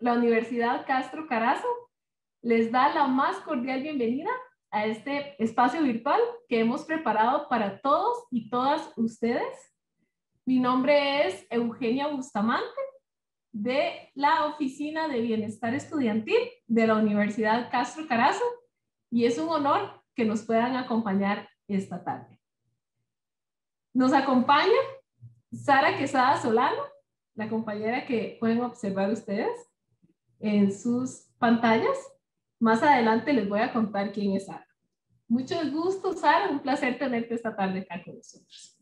la Universidad Castro Carazo les da la más cordial bienvenida a este espacio virtual que hemos preparado para todos y todas ustedes. Mi nombre es Eugenia Bustamante de la Oficina de Bienestar Estudiantil de la Universidad Castro Carazo y es un honor que nos puedan acompañar esta tarde. Nos acompaña Sara Quesada Solano, la compañera que pueden observar ustedes en sus pantallas. Más adelante les voy a contar quién es Sara. Muchos gustos Sara. Un placer tenerte esta tarde acá con nosotros.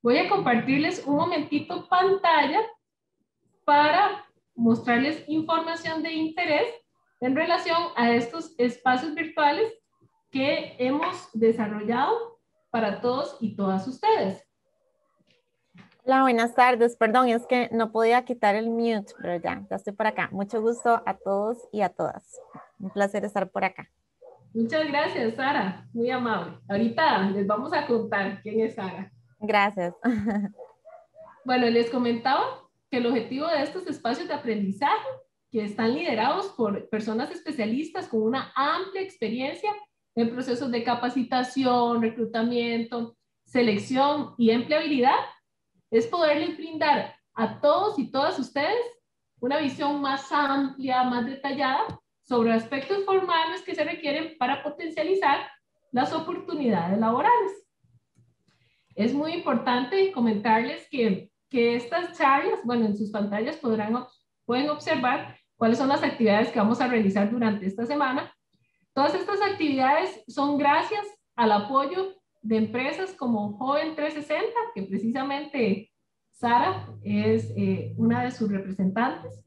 Voy a compartirles un momentito pantalla para mostrarles información de interés en relación a estos espacios virtuales que hemos desarrollado para todos y todas ustedes. Hola, buenas tardes. Perdón, es que no podía quitar el mute, pero ya, ya estoy por acá. Mucho gusto a todos y a todas. Un placer estar por acá. Muchas gracias, Sara. Muy amable. Ahorita les vamos a contar quién es Sara. Gracias. Bueno, les comentaba que el objetivo de estos espacios de aprendizaje, que están liderados por personas especialistas con una amplia experiencia en procesos de capacitación, reclutamiento, selección y empleabilidad, es poderles brindar a todos y todas ustedes una visión más amplia, más detallada sobre aspectos formales que se requieren para potencializar las oportunidades laborales. Es muy importante comentarles que, que estas charlas, bueno, en sus pantallas podrán, pueden observar cuáles son las actividades que vamos a realizar durante esta semana. Todas estas actividades son gracias al apoyo de empresas como Joven 360, que precisamente Sara es eh, una de sus representantes.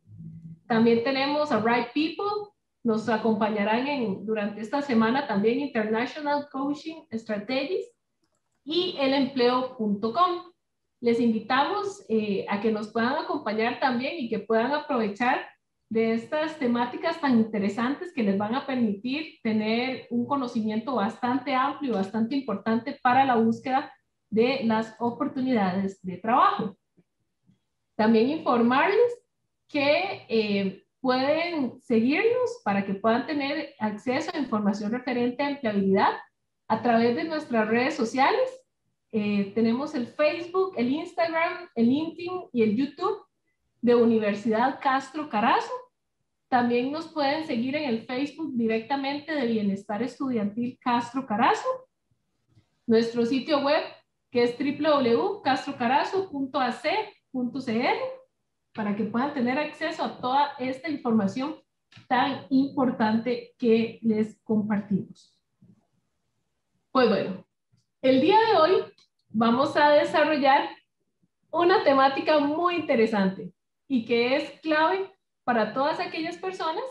También tenemos a Right People, nos acompañarán en, durante esta semana también International Coaching Strategies y elempleo.com. Les invitamos eh, a que nos puedan acompañar también y que puedan aprovechar de estas temáticas tan interesantes que les van a permitir tener un conocimiento bastante amplio, bastante importante para la búsqueda de las oportunidades de trabajo. También informarles que eh, pueden seguirnos para que puedan tener acceso a información referente a empleabilidad a través de nuestras redes sociales. Eh, tenemos el Facebook, el Instagram, el LinkedIn y el YouTube de Universidad Castro Carazo. También nos pueden seguir en el Facebook directamente de Bienestar Estudiantil Castro Carazo. Nuestro sitio web que es www.castrocarazo.ac.cr para que puedan tener acceso a toda esta información tan importante que les compartimos. Pues bueno, el día de hoy vamos a desarrollar una temática muy interesante y que es clave para todas aquellas personas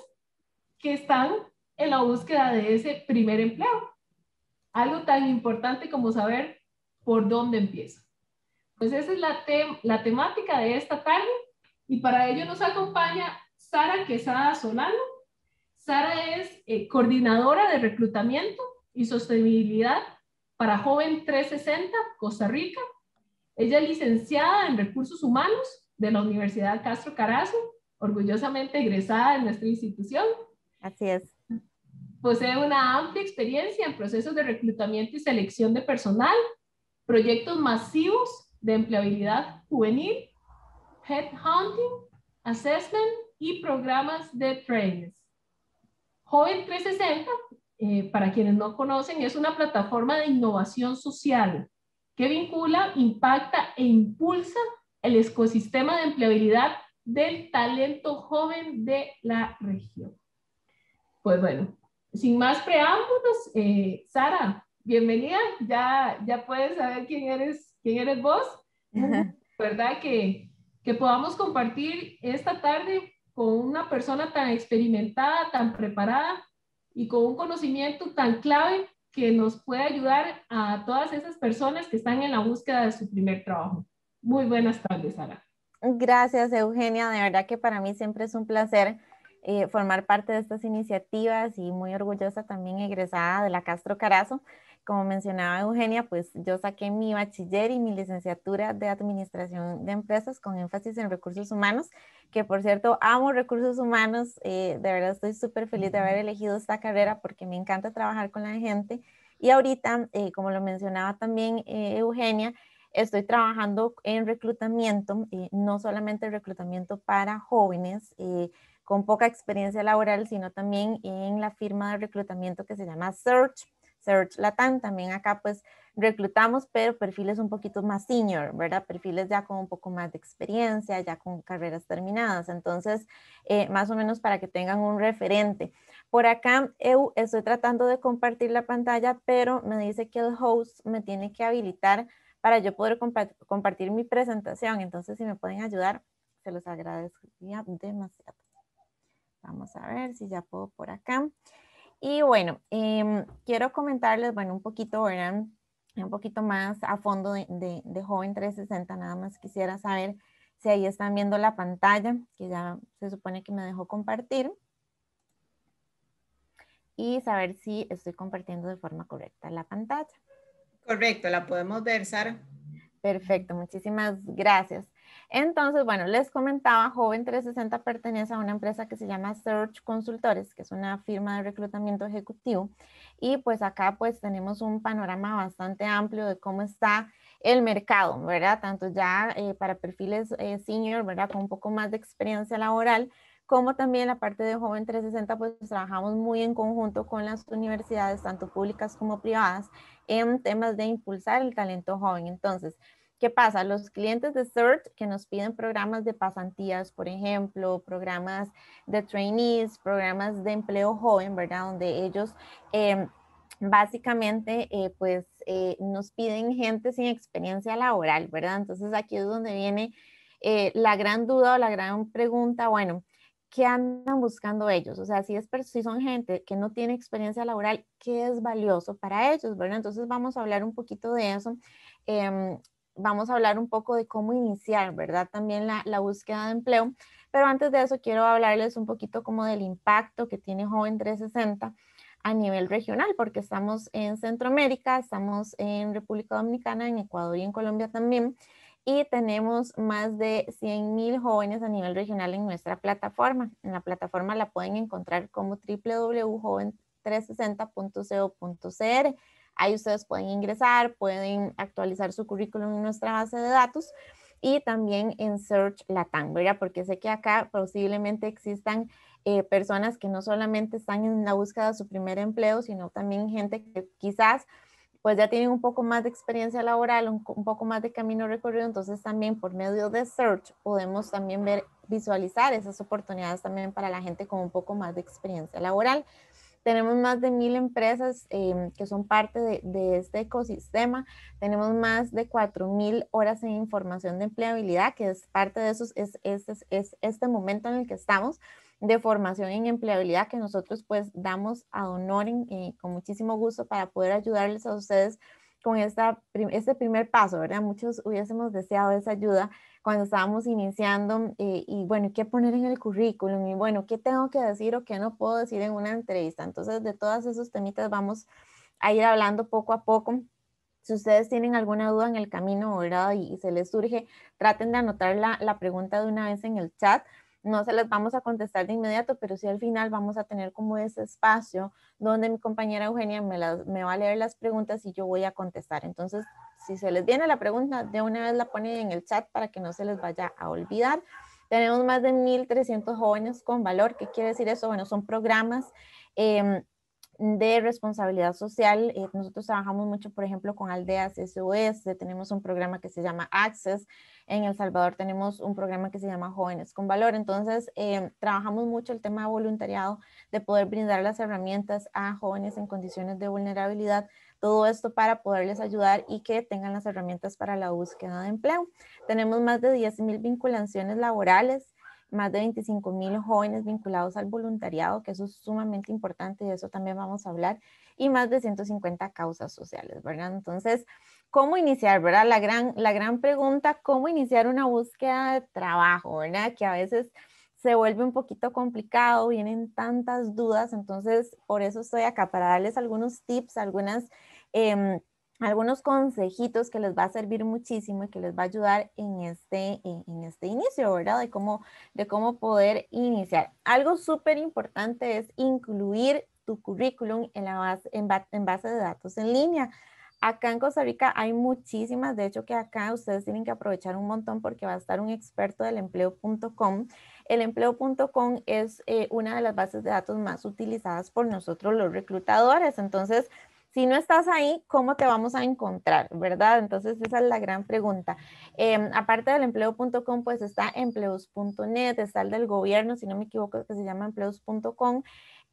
que están en la búsqueda de ese primer empleo. Algo tan importante como saber por dónde empieza. Pues esa es la, la temática de esta tarde y para ello nos acompaña Sara Quesada Solano. Sara es eh, coordinadora de reclutamiento y sostenibilidad para Joven 360 Costa Rica. Ella es licenciada en recursos humanos de la Universidad Castro Carazo orgullosamente egresada de nuestra institución. Así es. Posee una amplia experiencia en procesos de reclutamiento y selección de personal, proyectos masivos de empleabilidad juvenil, headhunting, assessment y programas de trainings. Joven 360, eh, para quienes no conocen, es una plataforma de innovación social que vincula, impacta e impulsa el ecosistema de empleabilidad del talento joven de la región. Pues bueno, sin más preámbulos, eh, Sara, bienvenida. Ya, ya puedes saber quién eres, quién eres vos. ¿Verdad? Que, que podamos compartir esta tarde con una persona tan experimentada, tan preparada y con un conocimiento tan clave que nos puede ayudar a todas esas personas que están en la búsqueda de su primer trabajo. Muy buenas tardes, Sara. Gracias, Eugenia. De verdad que para mí siempre es un placer eh, formar parte de estas iniciativas y muy orgullosa también egresada de la Castro Carazo. Como mencionaba Eugenia, pues yo saqué mi bachiller y mi licenciatura de Administración de Empresas con énfasis en recursos humanos, que por cierto amo recursos humanos. Eh, de verdad estoy súper feliz de haber elegido esta carrera porque me encanta trabajar con la gente. Y ahorita, eh, como lo mencionaba también Eugenia, Estoy trabajando en reclutamiento, eh, no solamente reclutamiento para jóvenes eh, con poca experiencia laboral, sino también en la firma de reclutamiento que se llama Search, Search Latam. También acá pues reclutamos, pero perfiles un poquito más senior, ¿verdad? Perfiles ya con un poco más de experiencia, ya con carreras terminadas. Entonces, eh, más o menos para que tengan un referente. Por acá eu, estoy tratando de compartir la pantalla, pero me dice que el host me tiene que habilitar para yo poder compartir mi presentación. Entonces, si me pueden ayudar, se los agradecería demasiado. Vamos a ver si ya puedo por acá. Y bueno, em, quiero comentarles, bueno, un poquito, ¿verdad? Un poquito más a fondo de, Joven 360. Nada más quisiera saber si ahí están viendo la pantalla, que ya se supone que me dejó compartir. Y saber si estoy compartiendo de forma correcta la pantalla. Correcto, la podemos ver, Sara. Perfecto, muchísimas gracias. Entonces, bueno, les comentaba, Joven 360 pertenece a una empresa que se llama Search Consultores, que es una firma de reclutamiento ejecutivo. Y pues acá pues tenemos un panorama bastante amplio de cómo está el mercado, ¿verdad? Tanto ya eh, para perfiles eh, senior, ¿verdad? Con un poco más de experiencia laboral, como también la parte de Joven 360, pues trabajamos muy en conjunto con las universidades, tanto públicas como privadas, en temas de impulsar el talento joven. Entonces, ¿qué pasa? Los clientes de CERT que nos piden programas de pasantías, por ejemplo, programas de trainees, programas de empleo joven, ¿verdad? Donde ellos... Em, básicamente, eh, pues eh, nos piden gente sin experiencia laboral, ¿verdad? Entonces aquí es donde viene eh, la gran duda o la gran pregunta, bueno, qué andan buscando ellos. O sea, si, si son gente que no tiene experiencia laboral, ¿qué es valioso para ellos? Bueno, entonces vamos a hablar un poquito de eso. Em, vamos a hablar un poco de cómo iniciar, ¿verdad? También la, la, búsqueda de empleo. Pero antes de eso, quiero hablarles un poquito como del impacto que tiene Joven 360 a nivel regional, porque estamos en Centroamérica, estamos en República Dominicana, en Ecuador y en Colombia también y tenemos más de 100.000 jóvenes a nivel regional en nuestra plataforma. En la plataforma la pueden encontrar como www.joven360.co.cr. Ahí ustedes pueden ingresar, pueden actualizar su currículum en nuestra base de datos y también en Search Latam, Porque sé que acá posiblemente existan eh, personas que no solamente están en la búsqueda de su primer empleo, sino también gente que quizás pues ya tienen un poco más de experiencia laboral, un, poco más de camino recorrido, entonces también por medio de search podemos también ver, visualizar esas oportunidades también para la gente con un poco más de experiencia laboral. Tenemos más de mil empresas em, que son parte de, este ecosistema. Tenemos más de cuatro mil horas en información de empleabilidad, que es parte de esos, es este momento en el que estamos de formación en empleabilidad que nosotros pues damos a honoring y eh, con muchísimo gusto para poder ayudarles a ustedes con esta, este primer paso, ¿verdad? Muchos hubiésemos deseado esa ayuda cuando estábamos iniciando eh, y bueno, ¿qué poner en el currículum? Y bueno, ¿qué tengo que decir o qué no puedo decir en una entrevista? Entonces, de todas esos temitas vamos a ir hablando poco a poco. Si ustedes tienen alguna duda en el camino, o Y, y se les surge, traten de anotar la, la pregunta de una vez en el chat no se las vamos a contestar de inmediato, pero sí al final vamos a tener como ese espacio donde mi compañera Eugenia me, me va a leer las preguntas y yo voy a contestar. Entonces, si se les viene la pregunta, de una vez la ponen en el chat para que no se les vaya a olvidar. Tenemos más de 1.300 jóvenes con valor. ¿Qué quiere decir eso? Bueno, son programas em, de responsabilidad social. Eh, nosotros trabajamos mucho, por ejemplo, con aldeas SOS, tenemos un programa que se llama Access, en El Salvador tenemos un programa que se llama Jóvenes con Valor, entonces eh, trabajamos mucho el tema de voluntariado, de poder brindar las herramientas a jóvenes en condiciones de vulnerabilidad, todo esto para poderles ayudar y que tengan las herramientas para la búsqueda de empleo. Tenemos más de 10.000 vinculaciones laborales más de 25 mil jóvenes vinculados al voluntariado, que eso es sumamente importante y de eso también vamos a hablar, y más de 150 causas sociales, ¿verdad? Entonces, ¿cómo iniciar, verdad? La gran, la gran pregunta, ¿cómo iniciar una búsqueda de trabajo, verdad? Que a veces se vuelve un poquito complicado, vienen tantas dudas, entonces por eso estoy acá para darles algunos tips, algunas... Em, algunos consejitos que les va a servir muchísimo y que les va a ayudar en este, en, este inicio, ¿verdad? De cómo, de cómo poder iniciar. Algo súper importante es incluir tu currículum en, la base, en, base de datos en línea. Acá en Costa Rica hay muchísimas, de hecho que acá ustedes tienen que aprovechar un montón porque va a estar un experto del empleo.com. El empleo.com es eh, una de las bases de datos más utilizadas por nosotros los reclutadores. Entonces, si no estás ahí, ¿cómo te vamos a encontrar? ¿Verdad? Entonces, esa es la gran pregunta. Em, aparte del empleo.com, pues está empleos.net, está el del gobierno, si no me equivoco, que se llama empleos.com.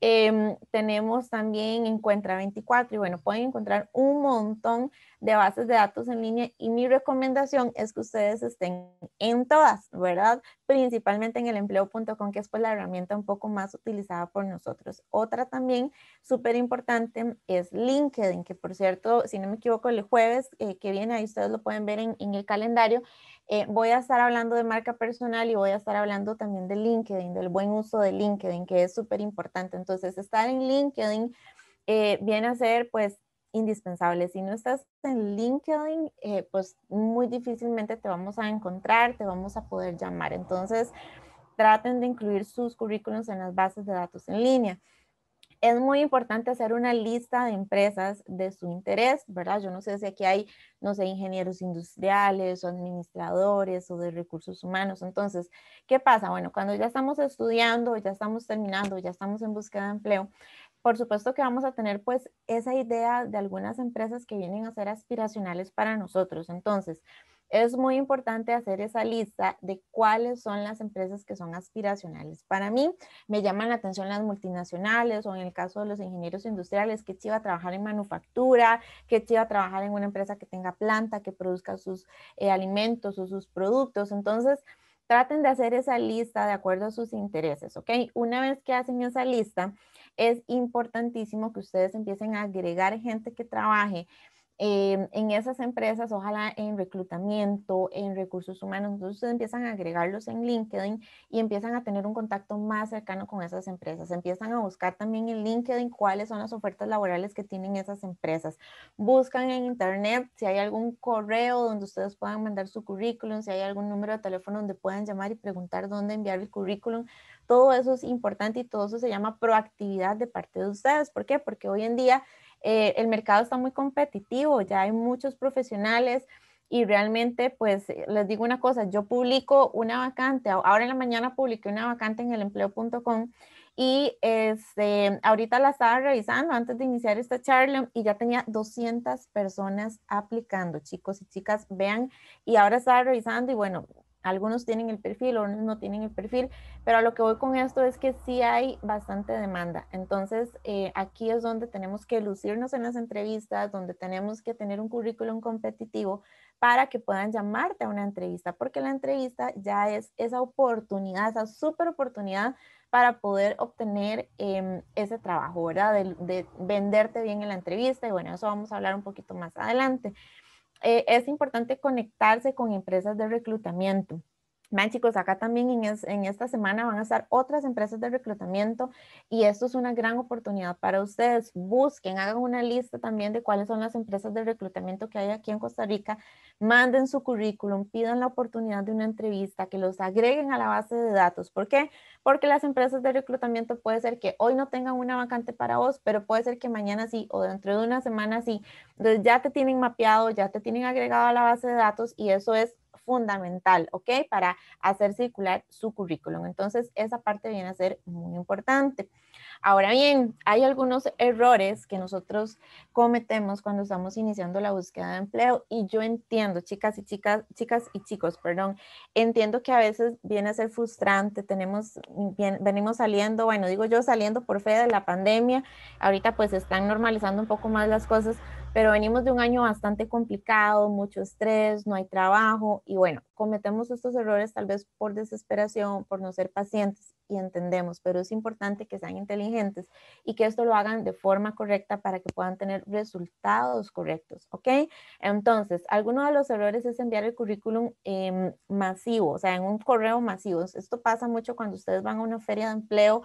Em, tenemos también Encuentra 24 y bueno, pueden encontrar un montón de bases de datos en línea y mi recomendación es que ustedes estén en todas, ¿verdad? Principalmente en el empleo.com, que es pues la herramienta un poco más utilizada por nosotros. Otra también súper importante es LinkedIn, que por cierto, si no me equivoco, el jueves eh, que viene, ahí ustedes lo pueden ver en el calendario, eh, voy a estar hablando de marca personal y voy a estar hablando también de LinkedIn, del buen uso de LinkedIn, que es súper importante. Entonces, estar en LinkedIn eh, viene a ser pues indispensable. Si no estás en LinkedIn, eh, pues muy difícilmente te vamos a encontrar, te vamos a poder llamar. Entonces, traten de incluir sus currículums en las bases de datos en línea es muy importante hacer una lista de empresas de su interés, ¿verdad? Yo no sé si aquí hay, no sé, ingenieros industriales o administradores o de recursos humanos. Entonces, ¿qué pasa? Bueno, cuando ya estamos estudiando, ya estamos terminando, ya estamos en búsqueda de empleo, por supuesto que vamos a tener pues esa idea de algunas empresas que vienen a ser aspiracionales para nosotros. Entonces, es muy importante hacer esa lista de cuáles son las empresas que son aspiracionales. Para mí, me llaman la atención las multinacionales o en el caso de los ingenieros industriales, que iba a trabajar en manufactura, que va a trabajar en una empresa que tenga planta, que produzca sus eh, alimentos o sus productos. Entonces, traten de hacer esa lista de acuerdo a sus intereses, ¿ok? Una vez que hacen esa lista, es importantísimo que ustedes empiecen a agregar gente que trabaje Em, en esas empresas, ojalá en reclutamiento, en recursos humanos, entonces ustedes empiezan a agregarlos en LinkedIn y empiezan a tener un contacto más cercano con esas empresas, empiezan a buscar también en LinkedIn cuáles son las ofertas laborales que tienen esas empresas, buscan en internet si hay algún correo donde ustedes puedan mandar su currículum, si hay algún número de teléfono donde puedan llamar y preguntar dónde enviar el currículum, todo eso es importante y todo eso se llama proactividad de parte de ustedes, ¿por qué? Porque hoy en día eh, el mercado está muy competitivo, ya hay muchos profesionales y realmente, pues eh, les digo una cosa, yo publico una vacante, ahora en la mañana publiqué una vacante en el empleo.com y este, ahorita la estaba revisando antes de iniciar esta charla y ya tenía 200 personas aplicando, chicos y chicas, vean, y ahora estaba revisando y bueno, algunos tienen el perfil, otros no tienen el perfil, pero a lo que voy con esto es que sí hay bastante demanda. Entonces, eh, aquí es donde tenemos que lucirnos en las entrevistas, donde tenemos que tener un currículum competitivo para que puedan llamarte a una entrevista, porque la entrevista ya es esa oportunidad, esa super oportunidad para poder obtener em, ese trabajo, ¿verdad? de venderte bien en la entrevista y bueno, eso vamos a hablar un poquito más adelante. Eh, es importante conectarse con empresas de reclutamiento. Más chicos, acá también en, en, esta semana van a estar otras empresas de reclutamiento y esto es una gran oportunidad para ustedes. Busquen, hagan una lista también de cuáles son las empresas de reclutamiento que hay aquí en Costa Rica. Manden su currículum, pidan la oportunidad de una entrevista, que los agreguen a la base de datos. ¿Por qué? Porque las empresas de reclutamiento puede ser que hoy no tengan una vacante para vos, pero puede ser que mañana sí o dentro de una semana sí. Entonces ya te tienen mapeado, ya te tienen agregado a la base de datos y eso es fundamental, ¿ok? Para hacer circular su currículum. Entonces, esa parte viene a ser muy importante. Ahora bien, hay algunos errores que nosotros cometemos cuando estamos iniciando la búsqueda de empleo y yo entiendo, chicas y chicas, chicas y chicos, perdón, entiendo que a veces viene a ser frustrante, tenemos, venimos saliendo, bueno, digo yo saliendo por fe de la pandemia, ahorita pues están normalizando un poco más las cosas, pero venimos de un año bastante complicado, mucho estrés, no hay trabajo y bueno, cometemos estos errores tal vez por desesperación, por no ser pacientes y entendemos, pero es importante que sean inteligentes y que esto lo hagan de forma correcta para que puedan tener resultados correctos, ¿ok? Entonces, alguno de los errores es enviar el currículum em, masivo, o sea, en un correo masivo. Esto pasa mucho cuando ustedes van a una feria de empleo.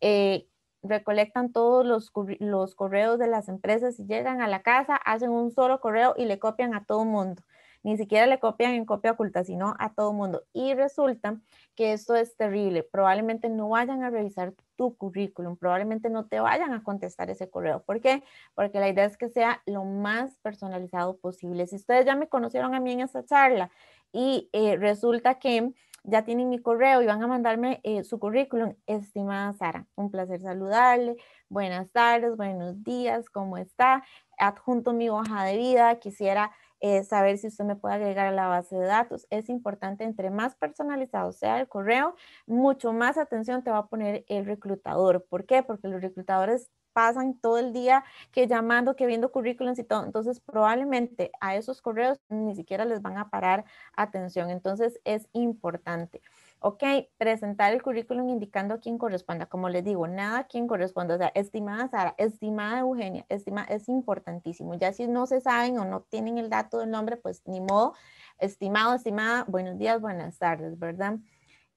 Eh, recolectan todos los, correos de las empresas y llegan a la casa, hacen un solo correo y le copian a todo el mundo ni siquiera le copian en copia oculta, sino a todo mundo. Y resulta que esto es terrible. Probablemente no vayan a revisar tu currículum, probablemente no te vayan a contestar ese correo. ¿Por qué? Porque la idea es que sea lo más personalizado posible. Si ustedes ya me conocieron a mí en esta charla y eh, resulta que ya tienen mi correo y van a mandarme eh, su currículum. Estimada Sara, un placer saludarle. Buenas tardes, buenos días, ¿cómo está? Adjunto mi hoja de vida. Quisiera eh, saber si usted me puede agregar a la base de datos. Es importante, entre más personalizado sea el correo, mucho más atención te va a poner el reclutador. ¿Por qué? Porque los reclutadores pasan todo el día que llamando, que viendo currículums y todo. Entonces, probablemente a esos correos ni siquiera les van a parar atención. Entonces, es importante. Ok, presentar el currículum indicando a quién corresponda. Como les digo, nada a quién corresponda. O sea, estimada Sara, estimada Eugenia, estimada, es importantísimo. Ya si no se saben o no tienen el dato del nombre, pues ni modo. Estimado, estimada, buenos días, buenas tardes, ¿verdad?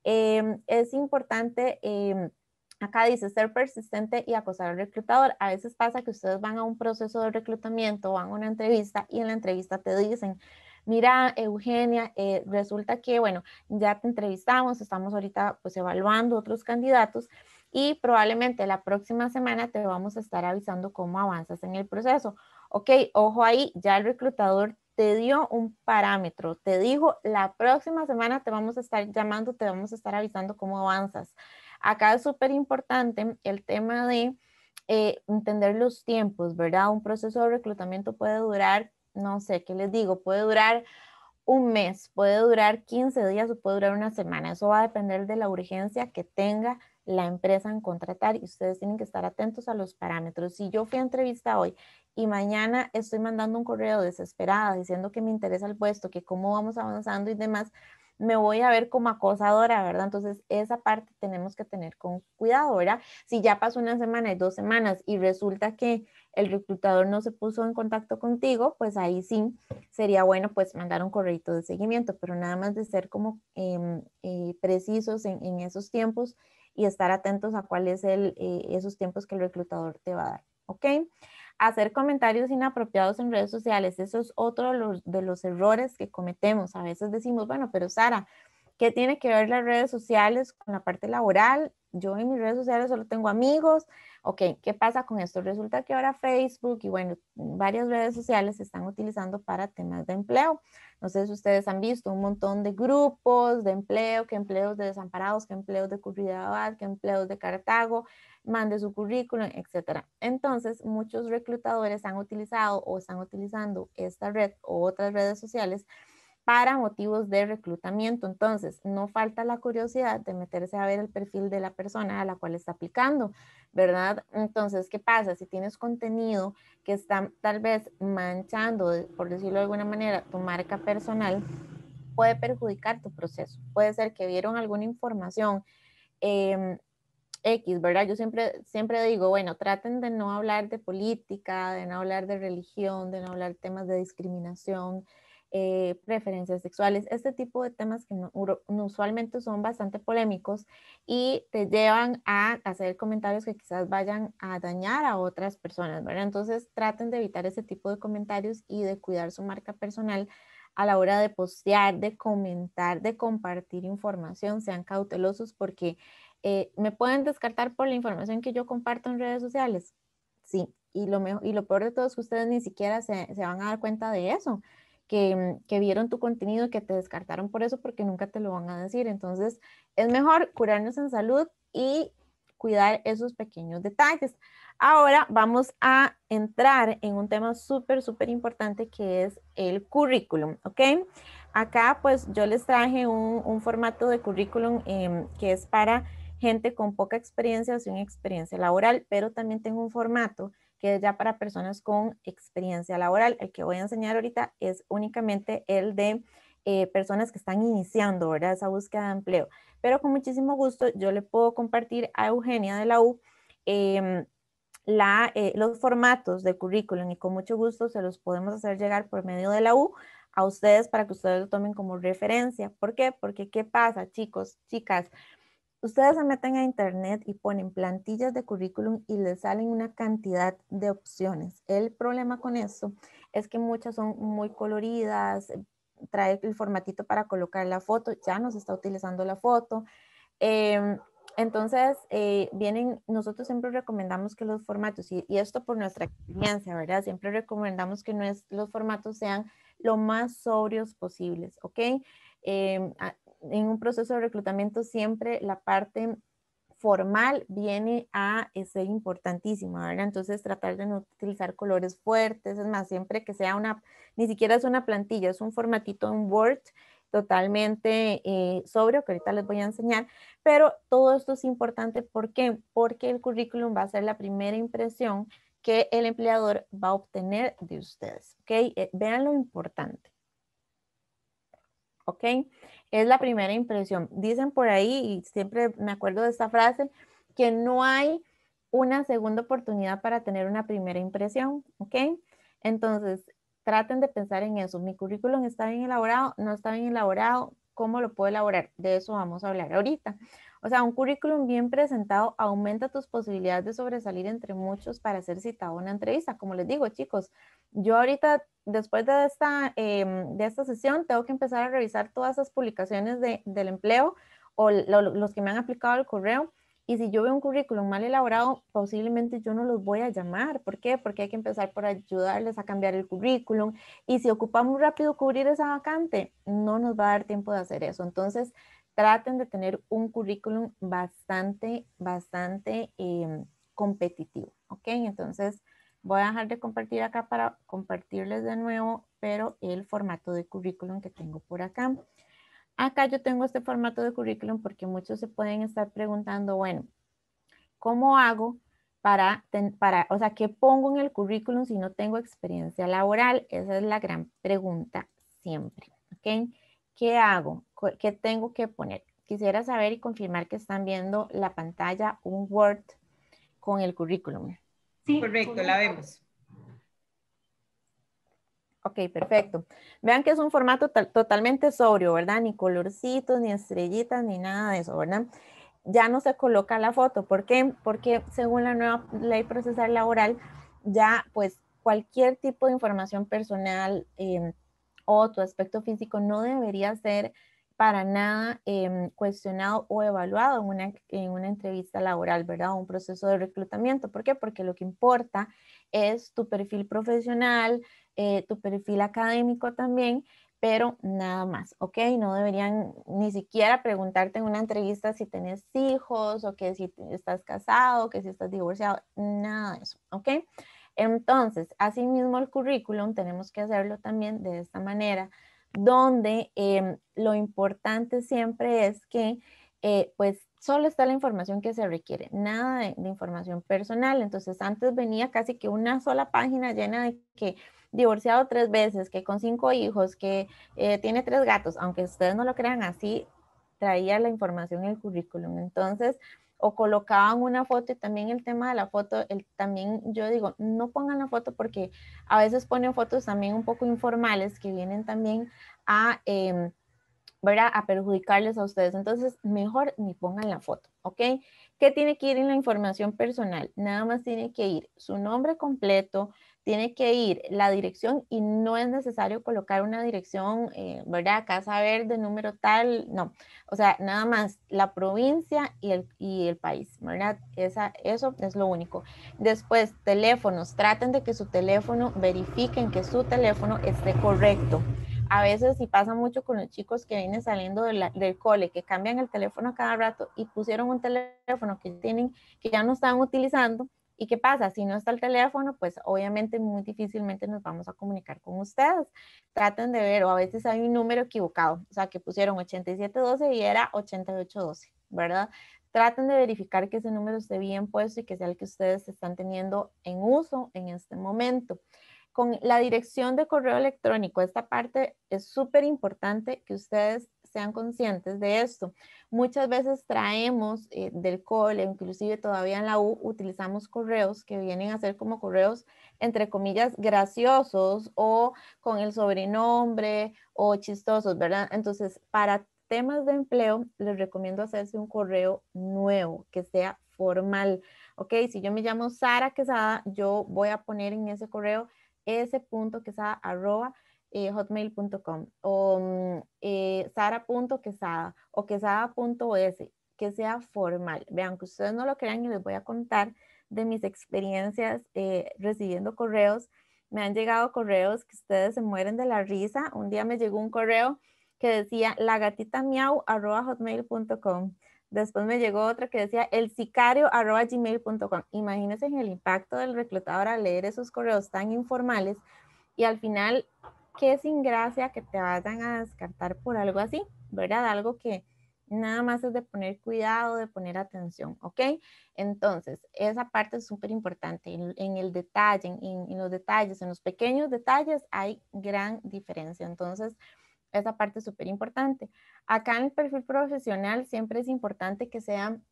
Em, es importante... Em, acá dice ser persistente y acosar al reclutador. A veces pasa que ustedes van a un proceso de reclutamiento, van a una entrevista y en la entrevista te dicen, mira, Eugenia, eh, resulta que, bueno, ya te entrevistamos, estamos ahorita pues evaluando otros candidatos y probablemente la próxima semana te vamos a estar avisando cómo avanzas en el proceso. Ok, ojo ahí, ya el reclutador te dio un parámetro, te dijo, la próxima semana te vamos a estar llamando, te vamos a estar avisando cómo avanzas. Acá es súper importante el tema de eh, entender los tiempos, ¿verdad? Un proceso de reclutamiento puede durar no sé, ¿qué les digo? Puede durar un mes, puede durar 15 días o puede durar una semana. Eso va a depender de la urgencia que tenga la empresa en contratar y ustedes tienen que estar atentos a los parámetros. Si yo fui a entrevista hoy y mañana estoy mandando un correo desesperada diciendo que me interesa el puesto, que cómo vamos avanzando y demás, me voy a ver como acosadora, ¿verdad? Entonces, esa parte tenemos que tener con cuidado, ¿verdad? Si ya pasó una semana y dos semanas y resulta que el reclutador no se puso en contacto contigo, pues ahí sí sería bueno pues mandar un correo de seguimiento, pero nada más de ser como em, eh, precisos en, esos tiempos y estar atentos a cuáles son el eh, esos tiempos que el reclutador te va a dar, ¿ok? hacer comentarios inapropiados en redes sociales, eso es otro de los, errores que cometemos. A veces decimos, bueno, pero Sara, ¿Qué tiene que ver las redes sociales con la parte laboral? Yo en mis redes sociales solo tengo amigos. Ok, ¿qué pasa con esto? Resulta que ahora Facebook y bueno, varias redes sociales se están utilizando para temas de empleo. No sé si ustedes han visto un montón de grupos de empleo, que empleos de desamparados, que empleos de Curridabat, que empleos de Cartago, mande su currículum, etc. Entonces, muchos reclutadores han utilizado o están utilizando esta red o otras redes sociales para motivos de reclutamiento. Entonces, no falta la curiosidad de meterse a ver el perfil de la persona a la cual está aplicando, ¿verdad? Entonces, ¿qué pasa? Si tienes contenido que está tal vez manchando, por decirlo de alguna manera, tu marca personal, puede perjudicar tu proceso. Puede ser que vieron alguna información. Em, X, ¿verdad? Yo siempre, siempre digo, bueno, traten de no hablar de política, de no hablar de religión, de no hablar temas de discriminación, eh, preferencias sexuales, este tipo de temas que usualmente son bastante polémicos y te llevan a hacer comentarios que quizás vayan a dañar a otras personas, Entonces traten de evitar ese tipo de comentarios y de cuidar su marca personal a la hora de postear, de comentar, de compartir información, sean cautelosos porque eh, me pueden descartar por la información que yo comparto en redes sociales. Sí, y lo, mejor, y lo peor de todo es que ustedes ni siquiera se van a dar cuenta de eso. Mm, que, vieron tu contenido y que te descartaron por eso porque nunca te lo van a decir. Entonces, es mejor curarnos en salud y cuidar esos pequeños detalles. Ahora vamos a entrar en un tema súper, súper importante que es el currículum, ¿ok? Acá pues yo les traje un, formato de currículum em, que es para gente con poca experiencia o sin experiencia laboral, pero también tengo un formato que es ya para personas con experiencia laboral. El que voy a enseñar ahorita es únicamente el de eh, personas que están iniciando, ¿verdad? Esa búsqueda de empleo. Pero con muchísimo gusto yo le puedo compartir a Eugenia de la U em, eh, los formatos de currículum y con mucho gusto se los podemos hacer llegar por medio de la U a ustedes para que ustedes lo tomen como referencia. ¿Por qué? Porque ¿qué pasa, chicos, chicas? Ustedes se meten a internet y ponen plantillas de currículum y les salen una cantidad de opciones. El problema con eso es que muchas son muy coloridas, trae el formatito para colocar la foto, ya nos está utilizando la foto. Em, entonces, eh, vienen, nosotros siempre recomendamos que los formatos, y, esto por nuestra experiencia, ¿verdad? Siempre recomendamos que los formatos sean lo más sobrios posibles, ¿ok? Em, en un proceso de reclutamiento siempre la parte formal viene a eh, ser importantísima, ¿verdad? Entonces tratar de no utilizar colores fuertes, es más, siempre que sea una, ni siquiera es una plantilla, es un formatito en Word totalmente eh, sobrio, que ahorita les voy a enseñar, pero todo esto es importante, ¿por qué? Porque el currículum va a ser la primera impresión que el empleador va a obtener de ustedes, ¿ok? Eh, vean lo importante, ¿ok? es la primera impresión. Dicen por ahí, y siempre me acuerdo de esta frase, que no hay una segunda oportunidad para tener una primera impresión, ¿ok? Entonces, traten de pensar en eso. Mi currículum está bien elaborado, no está bien elaborado, ¿cómo lo puedo elaborar? De eso vamos a hablar ahorita. O sea, un currículum bien presentado aumenta tus posibilidades de sobresalir entre muchos para ser citado en una entrevista. Como les digo, chicos, yo ahorita, después de esta, em, de esta sesión, tengo que empezar a revisar todas esas publicaciones del empleo o los que me han aplicado al correo. Y si yo veo un currículum mal elaborado, posiblemente yo no los voy a llamar. ¿Por qué? Porque hay que empezar por ayudarles a cambiar el currículum. Y si ocupamos rápido cubrir esa vacante, no nos va a dar tiempo de hacer eso. Entonces, traten de tener un currículum bastante, bastante em, competitivo, ¿ok? Entonces, voy a dejar de compartir acá para compartirles de nuevo, pero el formato de currículum que tengo por acá. Acá yo tengo este formato de currículum porque muchos se pueden estar preguntando, bueno, ¿cómo hago para, para, o sea, qué pongo en el currículum si no tengo experiencia laboral? Esa es la gran pregunta siempre, ¿ok? ¿Qué hago? ¿Qué tengo que poner? Quisiera saber y confirmar que están viendo la pantalla un Word con el currículum. Sí, correcto, la vemos. Ok, perfecto. Vean que es un formato totalmente sobrio, ¿verdad? Ni colorcitos, ni estrellitas, ni nada de eso, ¿verdad? Ya no se coloca la foto. ¿Por qué? Porque según la nueva ley procesal laboral, ya pues cualquier tipo de información personal eh, o tu aspecto físico no debería ser para nada em, cuestionado o evaluado en una, en una entrevista laboral, ¿verdad? O un proceso de reclutamiento. ¿Por qué? Porque lo que importa es tu perfil profesional, eh, tu perfil académico también, pero nada más, ¿ok? No deberían ni siquiera preguntarte en una entrevista si tenés hijos o que si estás casado, que si estás divorciado, nada de eso, ¿ok? Entonces, asimismo el currículum tenemos que hacerlo también de esta manera donde em, lo importante siempre es que eh, pues solo está la información que se requiere, nada de, información personal. Entonces antes venía casi que una sola página llena de que divorciado tres veces, que con cinco hijos, que eh, tiene tres gatos, aunque ustedes no lo crean así, traía la información en el currículum. Entonces, o colocaban una foto y también el tema de la foto, también yo digo, no pongan la foto porque a veces ponen fotos también un poco informales que vienen también a, eh, a perjudicarles a ustedes. Entonces, mejor ni pongan la foto, ¿ok? ¿Qué tiene que ir en la información personal? Nada más tiene que ir su nombre completo, tiene que ir la dirección y no es necesario colocar una dirección, eh, ¿verdad? Casa Verde, número tal, no. O sea, nada más la provincia y el, el país, ¿verdad? Esa, eso es lo único. Después, teléfonos. Traten de que su teléfono, verifiquen que su teléfono esté correcto. A veces, y pasa mucho con los chicos que vienen saliendo del cole, que cambian el teléfono cada rato y pusieron un teléfono que tienen, que ya no están utilizando, ¿Y qué pasa? Si no está el teléfono, pues obviamente muy difícilmente nos vamos a comunicar con ustedes. Traten de ver, o a veces hay un número equivocado, o sea, que pusieron 8712 y era 8812, ¿verdad? Traten de verificar que ese número esté bien puesto y que sea el que ustedes están teniendo en uso en este momento. Con la dirección de correo electrónico, esta parte es súper importante que ustedes sean conscientes de esto. Muchas veces traemos eh, del cole, inclusive todavía en la U, utilizamos correos que vienen a ser como correos, entre comillas, graciosos o con el sobrenombre o chistosos, ¿verdad? Entonces, para temas de empleo, les recomiendo hacerse un correo nuevo, que sea formal. Ok, si yo me llamo Sara Quesada, yo voy a poner en ese correo ese punto quesada arroba eh, hotmail.com o mm, eh, sara.quesada o quesada.es, que sea formal. Vean que ustedes no lo crean y les voy a contar de mis experiencias eh, recibiendo correos. Me han llegado correos que ustedes se mueren de la risa. Un día me llegó un correo que decía la gatita miau arroba hotmail.com. Después me llegó otra que decía el sicario arroba gmail.com. Imagínense el impacto del reclutador al leer esos correos tan informales y al final qué sin gracia que te vayan a descartar por algo así, ¿verdad? Algo que nada más es de poner cuidado, de poner atención, ¿ok? Entonces, esa parte es súper importante. En, el detalle, en, los detalles, en los pequeños detalles hay gran diferencia. Entonces, esa parte es súper importante. Acá en el perfil profesional siempre es importante que sean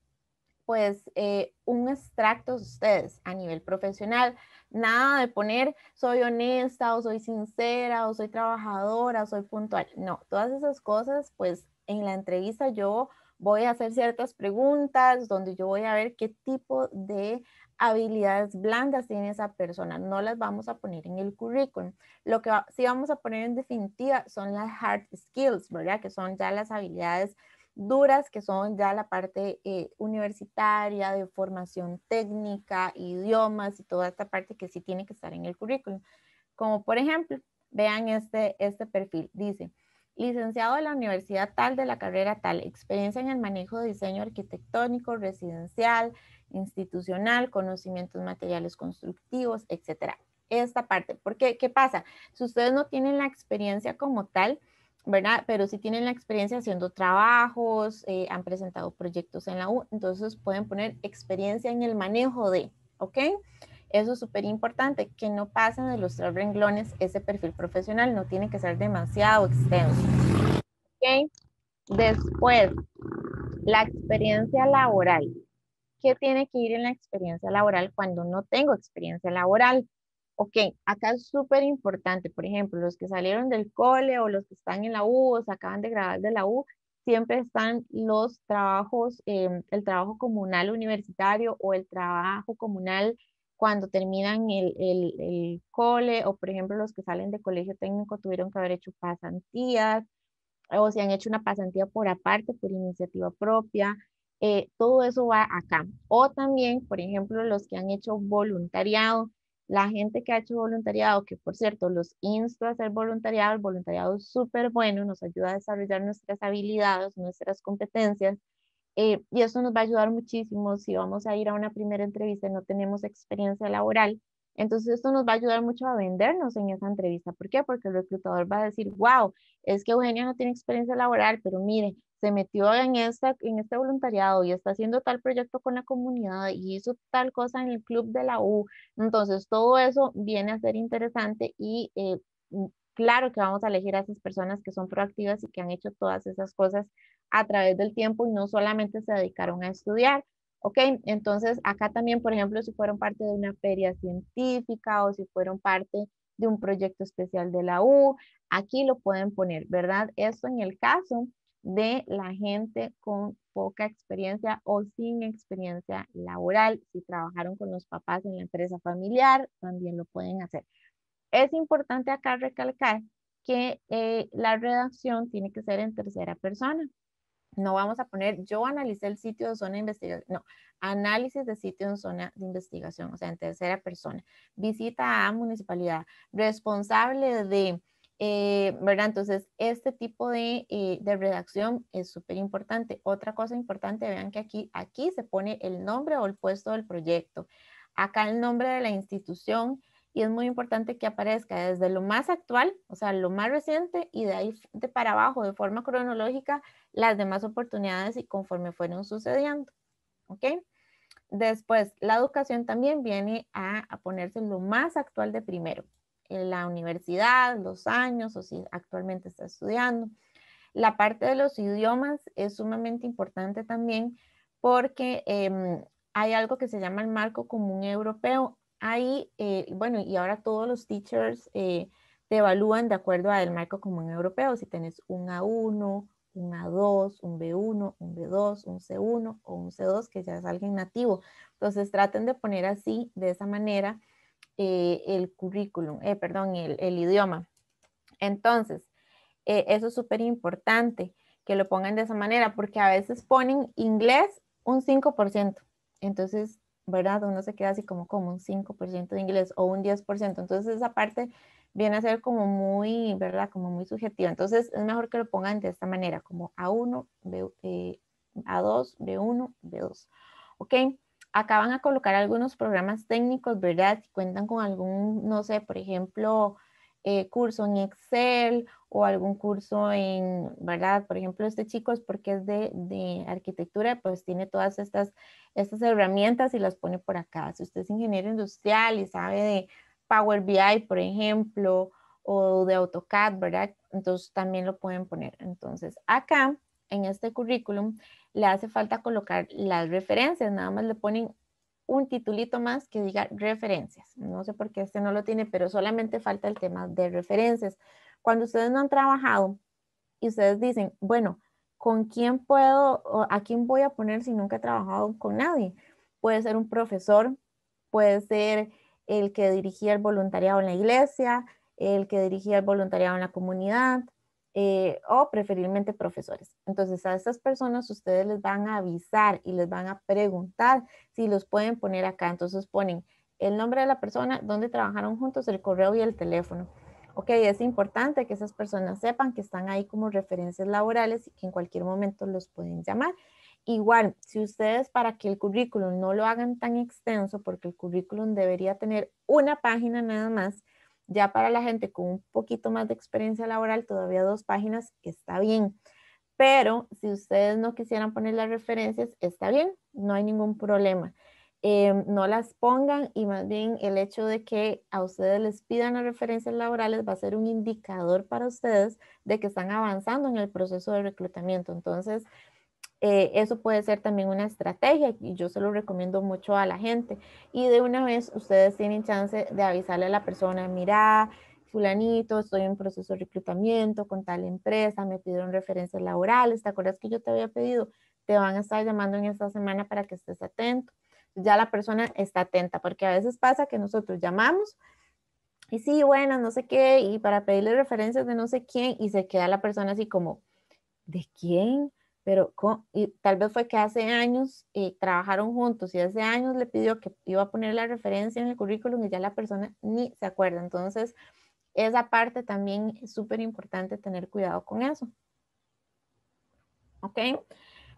pues eh, un extracto de ustedes a nivel profesional. Nada de poner soy honesta o soy sincera o soy trabajadora soy puntual. No, todas esas cosas, pues en la entrevista yo voy a hacer ciertas preguntas donde yo voy a ver qué tipo de habilidades blandas tiene esa persona. No las vamos a poner en el currículum. Lo que sí vamos a poner en definitiva son las hard skills, ¿verdad? Que son ya las habilidades duras, que son ya la parte eh, universitaria, de formación técnica, idiomas y toda esta parte que sí tiene que estar en el currículum. Como por ejemplo, vean este, este, perfil, dice, licenciado de la universidad tal, de la carrera tal, experiencia en el manejo de diseño arquitectónico, residencial, institucional, conocimientos materiales constructivos, etcétera. Esta parte, porque ¿qué pasa? Si ustedes no tienen la experiencia como tal, ¿verdad? Pero si tienen la experiencia haciendo trabajos, eh, han presentado proyectos en la U, entonces pueden poner experiencia en el manejo de, ¿ok? Eso es súper importante, que no pasen de los tres renglones ese perfil profesional, no tiene que ser demasiado extenso. ¿Ok? Después, la experiencia laboral. ¿Qué tiene que ir en la experiencia laboral cuando no tengo experiencia laboral? ok, acá es súper importante, por ejemplo, los que salieron del cole o los que están en la U o se acaban de graduar de la U, siempre están los trabajos, em, el trabajo comunal universitario o el trabajo comunal cuando terminan el, cole o por ejemplo los que salen de colegio técnico tuvieron que haber hecho pasantías o se han hecho una pasantía por aparte, por iniciativa propia. Eh, todo eso va acá. O también, por ejemplo, los que han hecho voluntariado, la gente que ha hecho voluntariado, que por cierto los insta a hacer voluntariado, el voluntariado es súper bueno, nos ayuda a desarrollar nuestras habilidades, nuestras competencias, eh, y eso nos va a ayudar muchísimo si vamos a ir a una primera entrevista y no tenemos experiencia laboral. Entonces esto nos va a ayudar mucho a vendernos en esa entrevista. ¿Por qué? Porque el reclutador va a decir, wow, es que Eugenia no tiene experiencia laboral, pero mire, se metió en, esta, en este voluntariado y está haciendo tal proyecto con la comunidad y hizo tal cosa en el club de la U. Entonces, todo eso viene a ser interesante y eh, mm, claro que vamos a elegir a esas personas que son proactivas y que han hecho todas esas cosas a través del tiempo y no solamente se dedicaron a estudiar. Ok, entonces acá también, por ejemplo, si fueron parte de una feria científica o si fueron parte de un proyecto especial de la U, aquí lo pueden poner, ¿verdad? Esto en el caso de la gente con poca experiencia o sin experiencia laboral. Si trabajaron con los papás en la empresa familiar, también lo pueden hacer. Es importante acá recalcar que eh, la redacción tiene que ser en tercera persona. No vamos a poner yo analicé el sitio de zona de investigación, no, análisis de sitio en zona de investigación, o sea, en tercera persona. Visita a municipalidad, responsable de eh, Entonces, este tipo eh, de, redacción es súper importante. Otra cosa importante, vean que aquí, aquí se pone el nombre o el puesto del proyecto. Acá el nombre de la institución y es muy importante que aparezca desde lo más actual, o sea, lo más reciente y de ahí de para abajo de forma cronológica las demás oportunidades y conforme fueron sucediendo. ¿Ok? Después, la educación también viene a, a ponerse lo más actual de primero la universidad, los años o si actualmente está estudiando. La parte de los idiomas es sumamente importante también porque em, hay algo que se llama el marco común europeo. Ahí, eh, bueno, y ahora todos los teachers eh, te evalúan de acuerdo al marco común europeo, si tenés un A1, un A2, un B1, un B2, un C1 o un C2, que ya es alguien nativo. Entonces traten de poner así, de esa manera, eh, el currículum, eh, perdón, el, idioma. Entonces, eh, eso es súper importante que lo pongan de esa manera, porque a veces ponen inglés un 5%. Entonces, ¿verdad? Uno se queda así como, como un 5% de inglés o un 10%. Entonces, esa parte viene a ser como muy, ¿verdad? Como muy subjetiva. Entonces, es mejor que lo pongan de esta manera, como A1, A2, B1, B2. ¿Ok? Acaban van a colocar algunos programas técnicos, ¿verdad? Si cuentan con algún, no sé, por ejemplo, eh, curso en Excel o algún curso en, ¿verdad? Por ejemplo, este chico es porque es de, arquitectura, pues tiene todas estas, estas herramientas y las pone por acá. Si usted es ingeniero industrial y sabe de Power BI, por ejemplo, o de AutoCAD, ¿verdad? Entonces también lo pueden poner. Entonces acá en este currículum le hace falta colocar las referencias, nada más le ponen un titulito más que diga referencias. No sé por qué este no lo tiene, pero solamente falta el tema de referencias. Cuando ustedes no han trabajado y ustedes dicen, bueno, ¿con quién puedo o a quién voy a poner si nunca he trabajado con nadie? Puede ser un profesor, puede ser el que dirigía el voluntariado en la iglesia, el que dirigía el voluntariado en la comunidad, eh, o preferiblemente profesores. Entonces a estas personas ustedes les van a avisar y les van a preguntar si los pueden poner acá. Entonces ponen el nombre de la persona, dónde trabajaron juntos, el correo y el teléfono. Ok, es importante que esas personas sepan que están ahí como referencias laborales y que en cualquier momento los pueden llamar. Igual, si ustedes para que el currículum no lo hagan tan extenso, porque el currículum debería tener una página nada más, ya para la gente con un poquito más de experiencia laboral, todavía dos páginas está bien. Pero si ustedes no quisieran poner las referencias, está bien, no hay ningún problema. Eh, no las pongan y más bien el hecho de que a ustedes les pidan las referencias laborales va a ser un indicador para ustedes de que están avanzando en el proceso de reclutamiento. Entonces, eh, eso puede ser también una estrategia y yo se lo recomiendo mucho a la gente. Y de una vez ustedes tienen chance de avisarle a la persona, mira, fulanito, estoy en proceso de reclutamiento con tal empresa, me pidieron referencias laborales, ¿te acuerdas que yo te había pedido? Te van a estar llamando en esta semana para que estés atento. Ya la persona está atenta, porque a veces pasa que nosotros llamamos y sí, bueno, no sé qué, y para pedirle referencias de no sé quién, y se queda la persona así como, ¿de quién? pero tal vez fue que hace años eh, trabajaron juntos y hace años le pidió que iba a poner la referencia en el currículum y ya la persona ni se acuerda. Entonces, esa parte también es súper importante tener cuidado con eso. ¿Ok?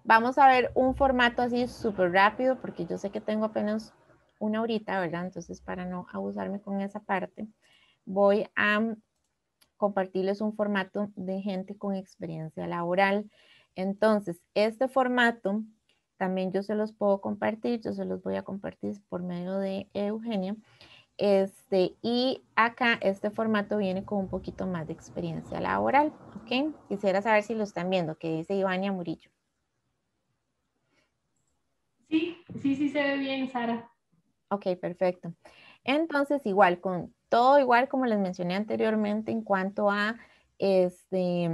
Vamos a ver un formato así súper rápido porque yo sé que tengo apenas una horita, ¿verdad? Entonces, para no abusarme con esa parte, voy a mm, compartirles un formato de gente con experiencia laboral. Entonces, este formato también yo se los puedo compartir, yo se los voy a compartir por medio de Eugenia. Este, y acá este formato viene con un poquito más de experiencia laboral, ¿ok? Quisiera saber si lo están viendo, que dice Ivania Murillo. Sí, sí, sí se ve bien, Sara. Ok, perfecto. Entonces, igual, con todo igual como les mencioné anteriormente en cuanto a este,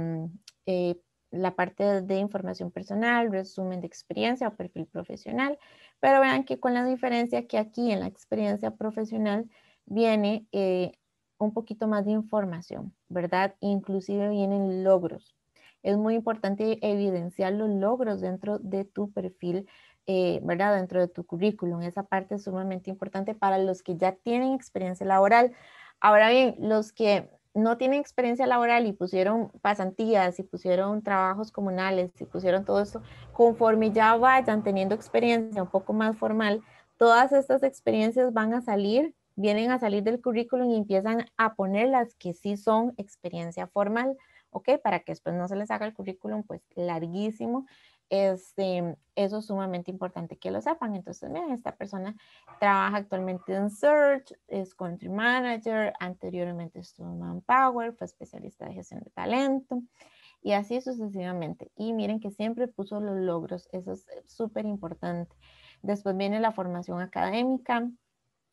eh, la parte de información personal, resumen de experiencia o perfil profesional, pero vean que con la diferencia que aquí en la experiencia profesional viene eh, un poquito más de información, ¿verdad? Inclusive vienen logros. Es muy importante evidenciar los logros dentro de tu perfil, eh, ¿verdad? Dentro de tu currículum. Esa parte es sumamente importante para los que ya tienen experiencia laboral. Ahora bien, los que no tienen experiencia laboral y pusieron pasantías y pusieron trabajos comunales y pusieron todo eso, conforme ya vayan teniendo experiencia un poco más formal, todas estas experiencias van a salir, vienen a salir del currículum y empiezan a poner las que sí son experiencia formal, ¿ok? Para que después no se les haga el currículum pues larguísimo este, eso es sumamente importante que lo sepan. Entonces, miren, esta persona trabaja actualmente en Search, es Country Manager, anteriormente estuvo en Manpower, fue especialista de gestión de talento y así sucesivamente. Y miren que siempre puso los logros, eso es súper importante. Después viene la formación académica,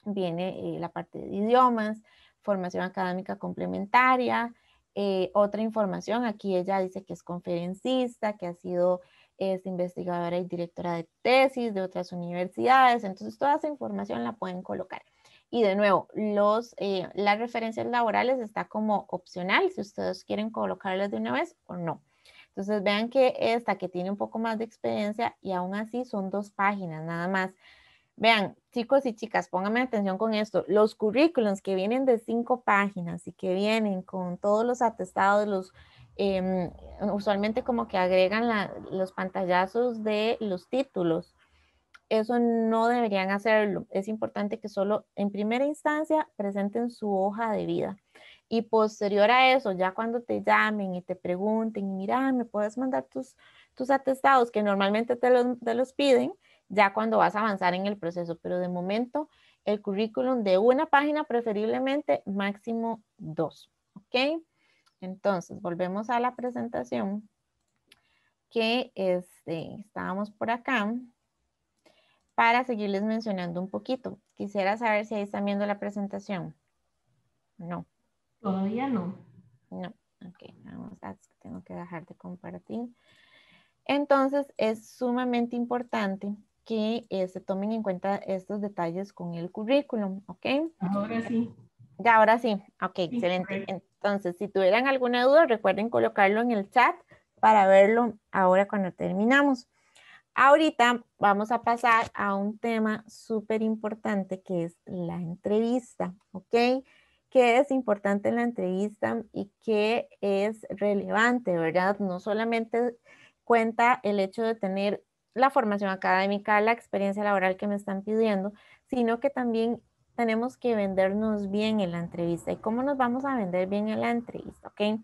viene eh, la parte de idiomas, formación académica complementaria, eh, otra información, aquí ella dice que es conferencista, que ha sido es investigadora y directora de tesis de otras universidades, entonces toda esa información la pueden colocar. Y de nuevo, los, eh, las referencias laborales está como opcional, si ustedes quieren colocarlas de una vez o no. Entonces vean que esta que tiene un poco más de experiencia y aún así son dos páginas nada más. Vean, chicos y chicas, pónganme atención con esto. Los currículums que vienen de cinco páginas y que vienen con todos los atestados, los Em, usualmente como que agregan los pantallazos de los títulos. Eso no deberían hacerlo. Es importante que solo en primera instancia presenten su hoja de vida. Y posterior a eso, ya cuando te llamen y te pregunten, mira, ah, ¿me puedes mandar tus, tus atestados que normalmente te, te los piden? Ya cuando vas a avanzar en el proceso. Pero de momento, el currículum de una página, preferiblemente máximo dos. ¿Ok? Entonces, volvemos a la presentación que este, estábamos por acá para seguirles mencionando un poquito. Quisiera saber si ahí están viendo la presentación. No. Todavía no. No. Ok, vamos a, tengo que dejar de compartir. Entonces, es sumamente importante que eh, se tomen en cuenta estos detalles con el currículum, ¿ok? Ahora sí. Ya, ahora sí. Ok, excelente. Entonces, si tuvieran alguna duda, recuerden colocarlo en el chat para verlo ahora cuando terminamos. Ahorita vamos a pasar a un tema súper importante que es la entrevista, ¿ok? ¿Qué es importante en la entrevista y qué es relevante, verdad? No solamente cuenta el hecho de tener la formación académica, la experiencia laboral que me están pidiendo, sino que también tenemos que vendernos bien en la entrevista. ¿Y cómo nos vamos a vender bien en la entrevista? ¿ok?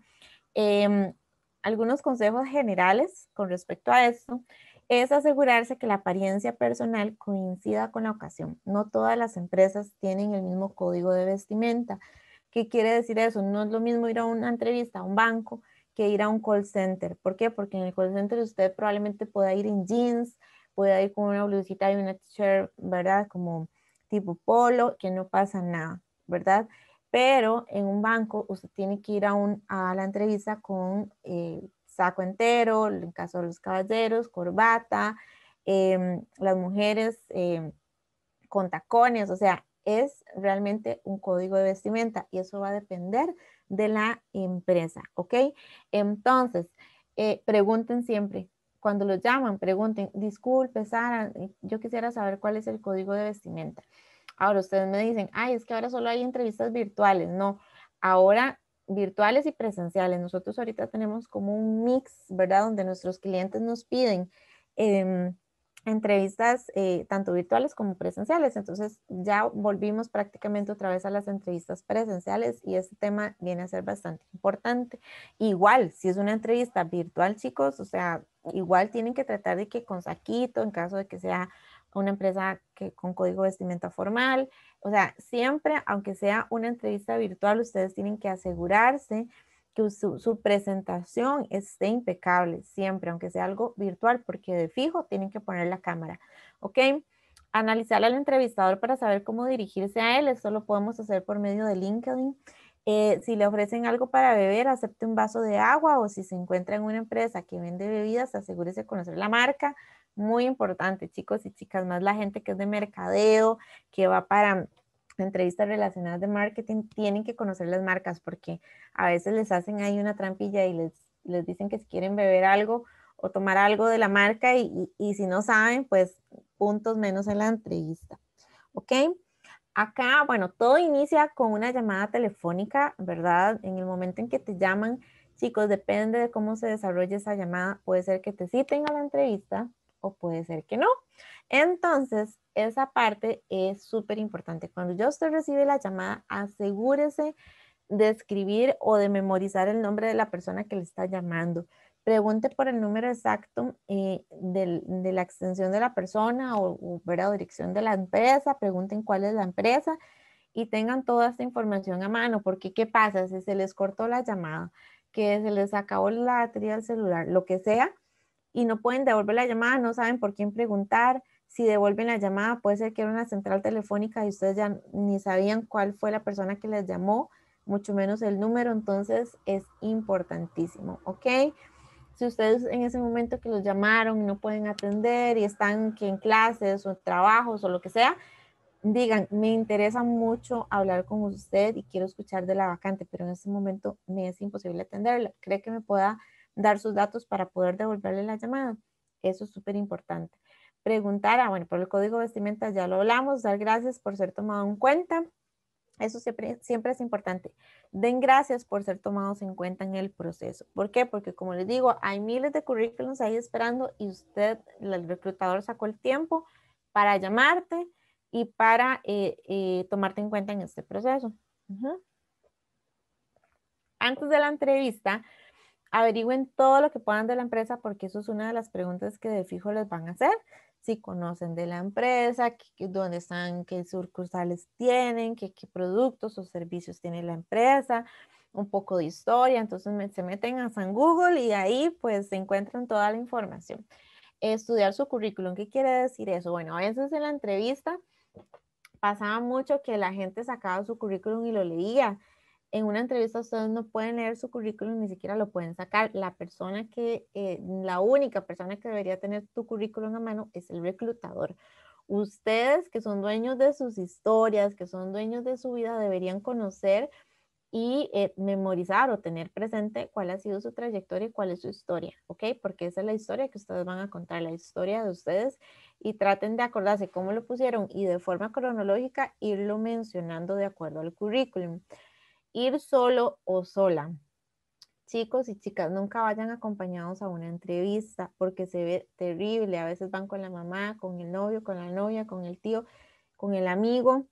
Em, algunos consejos generales con respecto a esto es asegurarse que la apariencia personal coincida con la ocasión. No todas las empresas tienen el mismo código de vestimenta. ¿Qué quiere decir eso? No es lo mismo ir a una entrevista a un banco que ir a un call center. ¿Por qué? Porque en el call center usted probablemente pueda ir en jeans, pueda ir con una blusita y una t-shirt, ¿verdad? Como tipo polo, que no pasa nada, ¿verdad? Pero en un banco usted tiene que ir a, a la entrevista con eh, saco entero, en caso de los caballeros, corbata, em, las mujeres em, con tacones, o sea, es realmente un código de vestimenta y eso va a depender de la empresa, ¿ok? Entonces, eh, pregunten siempre, cuando los llaman, pregunten, disculpe, Sara, yo quisiera saber cuál es el código de vestimenta. Ahora ustedes me dicen, ay, es que ahora solo hay entrevistas virtuales. No, ahora virtuales y presenciales. Nosotros ahorita tenemos como un mix, ¿verdad? Donde nuestros clientes nos piden eh, entrevistas eh, tanto virtuales como presenciales. Entonces ya volvimos prácticamente otra vez a las entrevistas presenciales y este tema viene a ser bastante importante. Igual, si es una entrevista virtual, chicos, o sea, igual tienen que tratar de que con saquito, en caso de que sea una empresa que con código de vestimenta formal, o sea, siempre, aunque sea una entrevista virtual, ustedes tienen que asegurarse que su, presentación esté impecable siempre, aunque sea algo virtual, porque de fijo tienen que poner la cámara. ¿Ok? Analizar al entrevistador para saber cómo dirigirse a él, esto lo podemos hacer por medio de LinkedIn. Eh, si le ofrecen algo para beber, acepte un vaso de agua o si se encuentra en una empresa que vende bebidas, asegúrese de conocer la marca. Muy importante, chicos y chicas, más la gente que es de mercadeo, que va para entrevistas relacionadas de marketing, tienen que conocer las marcas porque a veces les hacen ahí una trampilla y les, les dicen que si quieren beber algo o tomar algo de la marca y, y si no saben, pues puntos menos en la entrevista. ¿Ok? Acá, bueno, todo inicia con una llamada telefónica, ¿verdad? En el momento en que te llaman, chicos, depende de cómo se desarrolle esa llamada, puede ser que te citen a la entrevista, o puede ser que no. Entonces, esa parte es súper importante. Cuando ya usted recibe la llamada, asegúrese de escribir o de memorizar el nombre de la persona que le está llamando. Pregunte por el número exacto eh, de la extensión de la persona o, o ver la dirección de la empresa. Pregunten cuál es la empresa y tengan toda esta información a mano, porque ¿qué pasa si se les cortó la llamada, que se les acabó la batería del celular, lo que sea? y no pueden devolver la llamada, no saben por quién preguntar. Si devuelven la llamada, puede ser que era una central telefónica y ustedes ya ni sabían cuál fue la persona que les llamó, mucho menos el número, entonces es importantísimo, ¿ok? Si ustedes en ese momento que los llamaron no pueden atender y están que en clases o trabajos o lo que sea, digan, me interesa mucho hablar con usted y quiero escuchar de la vacante, pero en ese momento me es imposible atenderla. ¿Cree que me pueda dar sus datos para poder devolverle la llamada. Eso es súper importante. Preguntar, ah, bueno, por el código de vestimenta ya lo hablamos, dar gracias por ser tomado en cuenta. Eso siempre, es importante. Den gracias por ser tomados en cuenta en el proceso. ¿Por qué? Porque como les digo, hay miles de currículums ahí esperando y usted, el reclutador, sacó el tiempo para llamarte y para eh, eh, tomarte en cuenta en este proceso. Antes de la entrevista, averigüen todo lo que puedan de la empresa porque eso es una de las preguntas que de fijo les van a hacer. Si conocen de la empresa, dónde están, qué sucursales tienen, qué, productos o servicios tiene la empresa, un poco de historia. Entonces se meten a San Google y ahí pues se encuentran toda la información. Estudiar su currículum, ¿qué quiere decir eso? Bueno, a veces en la entrevista pasaba mucho que la gente sacaba su currículum y lo leía en una entrevista ustedes no pueden leer su currículum, ni siquiera lo pueden sacar. La persona que, eh, la única persona que debería tener tu currículum a mano es el reclutador. Ustedes que son dueños de sus historias, que son dueños de su vida, deberían conocer y eh, memorizar o tener presente cuál ha sido su trayectoria y cuál es su historia, ¿ok? Porque esa es la historia que ustedes van a contar, la historia de ustedes y traten de acordarse cómo lo pusieron y de forma cronológica irlo mencionando de acuerdo al currículum ir solo o sola. Chicos y chicas, nunca vayan acompañados a una entrevista porque se ve terrible. A veces van con la mamá, con el novio, con la novia, con el tío, con el amigo.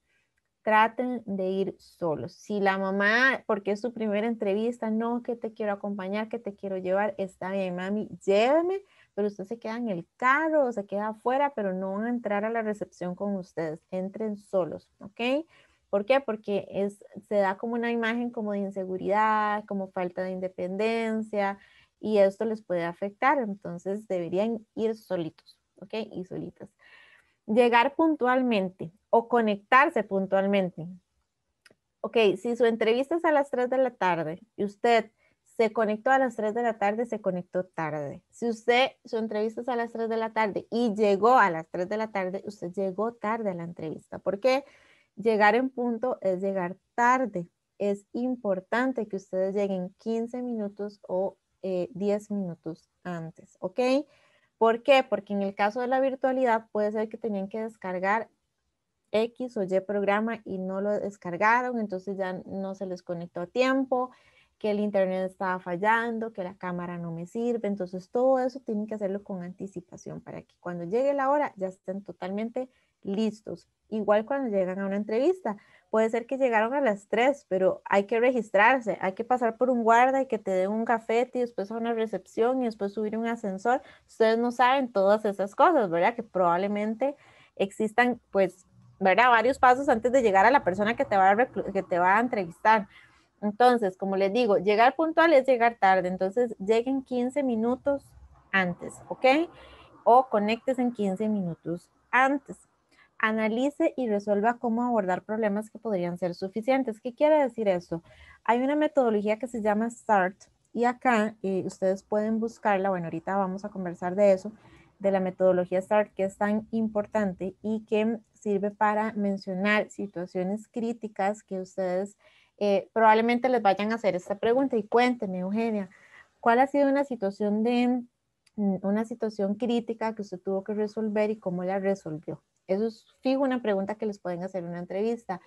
Traten de ir solos. Si la mamá, porque es su primera entrevista, no, que te quiero acompañar, que te quiero llevar, está bien, mami, lléveme, pero usted se queda en el carro o se queda afuera, pero no van a entrar a la recepción con ustedes. Entren solos, ¿ok? ¿Por qué? Porque es, se da como una imagen como de inseguridad, como falta de independencia y esto les puede afectar, entonces deberían ir solitos, ¿ok? Y solitas. Llegar puntualmente o conectarse puntualmente. Ok, si su entrevista es a las 3 de la tarde y usted se conectó a las 3 de la tarde, se conectó tarde. Si usted, su entrevista es a las 3 de la tarde y llegó a las 3 de la tarde, usted llegó tarde a la entrevista. ¿Por qué? Porque Llegar en punto es llegar tarde. Es importante que ustedes lleguen 15 minutos o 10 eh, minutos antes, ¿ok? ¿Por qué? Porque en el caso de la virtualidad puede ser que tenían que descargar X o Y programa y no lo descargaron, entonces ya no se les conectó a tiempo, que el internet estaba fallando, que la cámara no me sirve, entonces todo eso tienen que hacerlo con anticipación para que cuando llegue la hora ya estén totalmente listos. Igual cuando llegan a una entrevista, puede ser que llegaron a las 3, pero hay que registrarse, hay que pasar por un guarda y que te dé un café y después a una recepción y después subir un ascensor. Ustedes no saben todas esas cosas, ¿verdad? Que probablemente existan, pues, ¿verdad? Varios pasos antes de llegar a la persona que te va a, que te va a entrevistar. Entonces, como les digo, llegar puntual es llegar tarde, entonces lleguen 15 minutos antes, ¿ok? O conectes en 15 minutos antes analice y resuelva cómo abordar problemas que podrían ser suficientes. ¿Qué quiere decir eso? Hay una metodología que se llama START y acá eh, ustedes pueden buscarla. Bueno, ahorita vamos a conversar de eso, de la metodología START que es tan importante y que sirve para mencionar situaciones críticas que ustedes eh, probablemente les vayan a hacer esta pregunta. Y cuéntenme Eugenia, ¿cuál ha sido una situación de mm, una situación crítica que usted tuvo que resolver y cómo la resolvió? Eso es fijo una pregunta que les pueden hacer en una entrevista.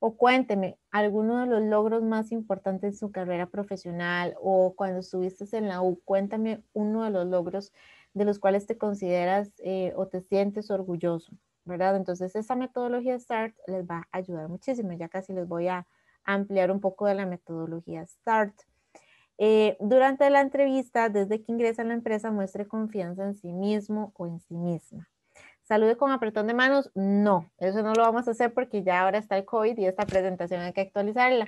O cuénteme, alguno de los logros más importantes en su carrera profesional o cuando estuviste en la U, cuéntame uno de los logros de los cuales te consideras eh, o te sientes orgulloso, ¿verdad? Entonces, esa metodología START les va a ayudar muchísimo. Ya casi les voy a ampliar un poco de la metodología START. Eh, durante la entrevista, desde que ingresa a la empresa, muestre confianza en sí mismo o en sí misma. Salude con apretón de manos, no, eso no lo vamos a hacer porque ya ahora está el COVID y esta presentación hay que actualizarla.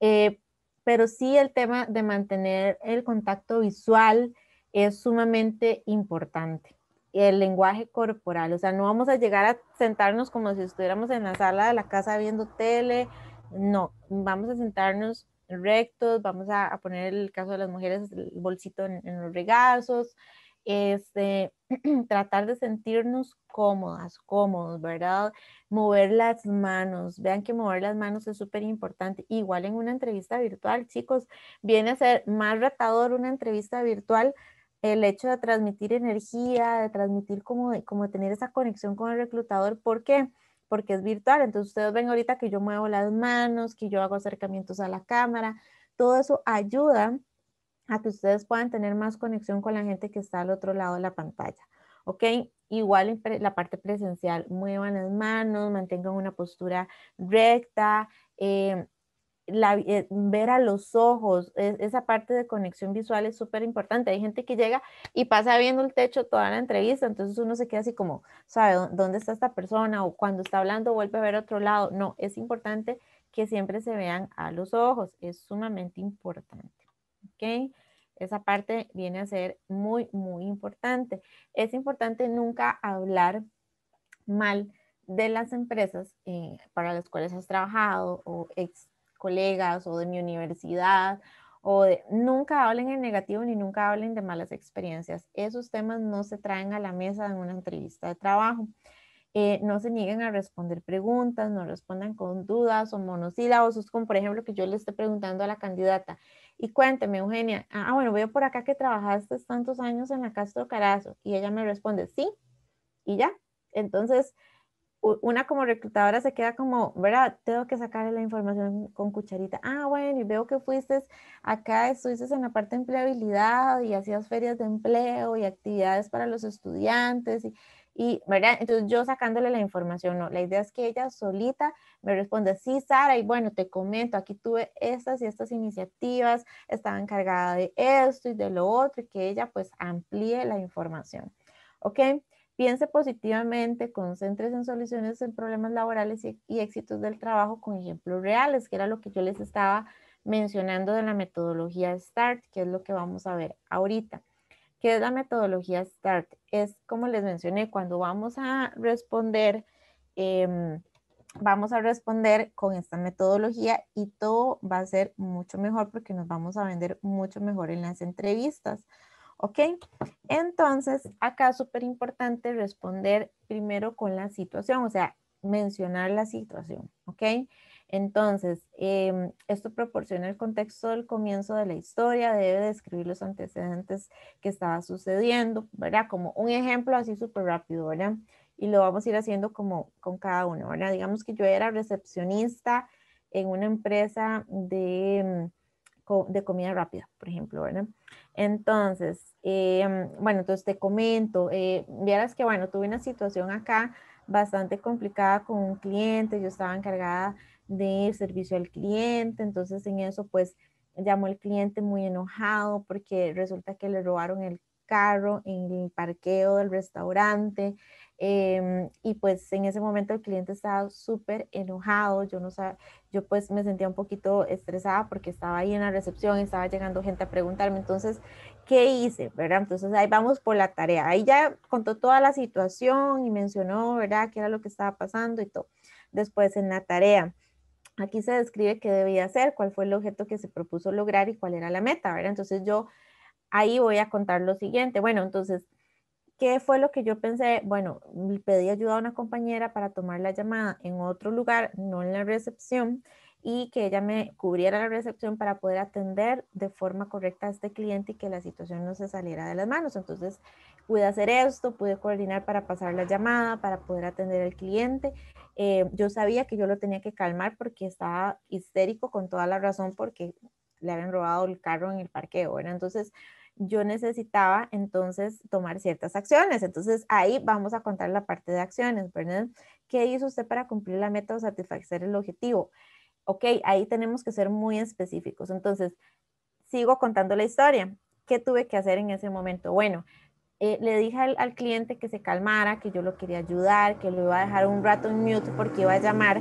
Eh, pero sí el tema de mantener el contacto visual es sumamente importante. El lenguaje corporal, o sea, no vamos a llegar a sentarnos como si estuviéramos en la sala de la casa viendo tele, no, vamos a sentarnos rectos, vamos a, poner el caso de las mujeres, el bolsito en, en los regazos, este, tratar de sentirnos cómodas, cómodos, ¿verdad? Mover las manos, vean que mover las manos es súper importante. Igual en una entrevista virtual, chicos, viene a ser más retador una entrevista virtual el hecho de transmitir energía, de transmitir como, como tener esa conexión con el reclutador. ¿Por qué? Porque es virtual. Entonces ustedes ven ahorita que yo muevo las manos, que yo hago acercamientos a la cámara. Todo eso ayuda a que ustedes puedan tener más conexión con la gente que está al otro lado de la pantalla. ¿Ok? Igual la parte presencial, muevan las manos, mantengan una postura recta, eh, eh, ver a los ojos, esa parte de conexión visual es súper importante. Hay gente que llega y pasa viendo el techo toda la entrevista, entonces uno se queda así como, ¿sabe dónde está esta persona? O cuando está hablando vuelve a ver otro lado. No, es importante que siempre se vean a los ojos, es sumamente importante. ¿Ok? Esa parte viene a ser muy, muy importante. Es importante nunca hablar mal de las empresas eh, para las cuales has trabajado o ex colegas o de mi universidad o nunca hablen en negativo ni nunca hablen de malas experiencias. Esos temas no se traen a la mesa en una entrevista de trabajo. Eh, no se nieguen a responder preguntas, no respondan con dudas o monosílabos, es como por ejemplo que yo le esté preguntando a la candidata, y cuénteme, Eugenia, ah, ah, bueno, veo por acá que trabajaste tantos años en la Castro Carazo. Y ella me responde, sí, y ya. Entonces, una como reclutadora se queda como, ¿verdad? Tengo que sacarle la información con cucharita. Ah, bueno, y veo que fuiste acá, estuviste en la parte de empleabilidad y hacías ferias de empleo y actividades para los estudiantes y y, ¿verdad? Entonces yo sacándole la información, no, la idea es que ella solita me responda, sí, Sara, y bueno, te comento, aquí tuve estas y estas iniciativas, estaba encargada de esto y de lo otro, y que ella pues amplíe la información, ¿ok? Piense positivamente, concéntrese en soluciones en problemas laborales y, y éxitos del trabajo con ejemplos reales, que era lo que yo les estaba mencionando de la metodología START, que es lo que vamos a ver ahorita. ¿Qué es la metodología START? Es, como les mencioné, cuando vamos a responder, em, vamos a responder con esta metodología y todo va a ser mucho mejor porque nos vamos a vender mucho mejor en las entrevistas. ¿Ok? Entonces, acá es súper importante responder primero con la situación, o sea, mencionar la situación. ¿Ok? Entonces, em, esto proporciona el contexto del comienzo de la historia, debe describir los antecedentes que estaba sucediendo, ¿verdad? Como un ejemplo así súper rápido, ¿verdad? Y lo vamos a ir haciendo como con cada uno, ¿verdad? Digamos que yo era recepcionista en una empresa de, em, comida rápida, por ejemplo, ¿verdad? Entonces, em, bueno, entonces te comento, eh, vieras que, bueno, tuve una situación acá bastante complicada con un cliente, yo estaba encargada de servicio al cliente. Entonces en eso pues llamó el cliente muy enojado porque resulta que le robaron el carro en el parqueo del restaurante. Em, y pues en ese momento el cliente estaba súper enojado, yo no sé, yo pues me sentía un poquito estresada porque estaba ahí en la recepción, estaba llegando gente a preguntarme, entonces, ¿qué hice? ¿verdad? Entonces ahí vamos por la tarea, ahí ya contó toda la situación y mencionó, ¿verdad?, qué era lo que estaba pasando y todo. Después en la tarea, Aquí se describe qué debía hacer, cuál fue el objeto que se propuso lograr y cuál era la meta, ¿verdad? Entonces yo ahí voy a contar lo siguiente. Bueno, entonces, ¿qué fue lo que yo pensé? Bueno, pedí ayuda a una compañera para tomar la llamada en otro lugar, no en la recepción y que ella me cubriera la recepción para poder atender de forma correcta a este cliente y que la situación no se saliera de las manos. Entonces pude hacer esto, pude coordinar para pasar la llamada, para poder atender al cliente. Eh, yo sabía que yo lo tenía que calmar porque estaba histérico con toda la razón porque le habían robado el carro en el parqueo, Entonces yo necesitaba entonces tomar ciertas acciones. Entonces ahí vamos a contar la parte de acciones, ¿verdad? ¿Qué hizo usted para cumplir la meta o satisfacer el objetivo? Ok, ahí tenemos que ser muy específicos. Entonces, sigo contando la historia. ¿Qué tuve que hacer en ese momento? Bueno, eh, le dije al, cliente que se calmara, que yo lo quería ayudar, que lo iba a dejar un rato en mute porque iba a llamar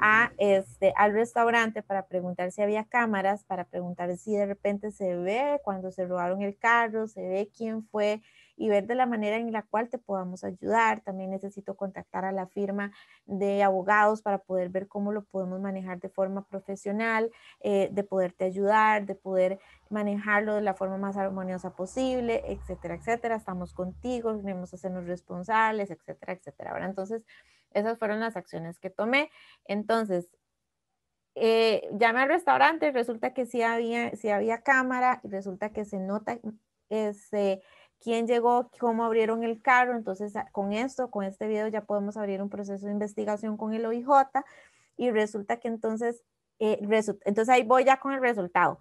a este, al restaurante para preguntar si había cámaras, para preguntar si de repente se ve cuando se robaron el carro, se ve quién fue, y ver de la manera en la cual te podamos ayudar. También necesito contactar a la firma de abogados para poder ver cómo lo podemos manejar de forma profesional, eh, de poderte ayudar, de poder manejarlo de la forma más armoniosa posible, etcétera, etcétera. Estamos contigo, tenemos que hacernos responsables, etcétera, etcétera. Ahora, entonces, esas fueron las acciones que tomé. Entonces, eh, llamé al restaurante, resulta que sí había, sí había cámara y resulta que se nota, ese eh, quién llegó, cómo abrieron el carro. Entonces, con esto, con este video ya podemos abrir un proceso de investigación con el OIJ y resulta que entonces, eh, entonces ahí voy ya con el resultado.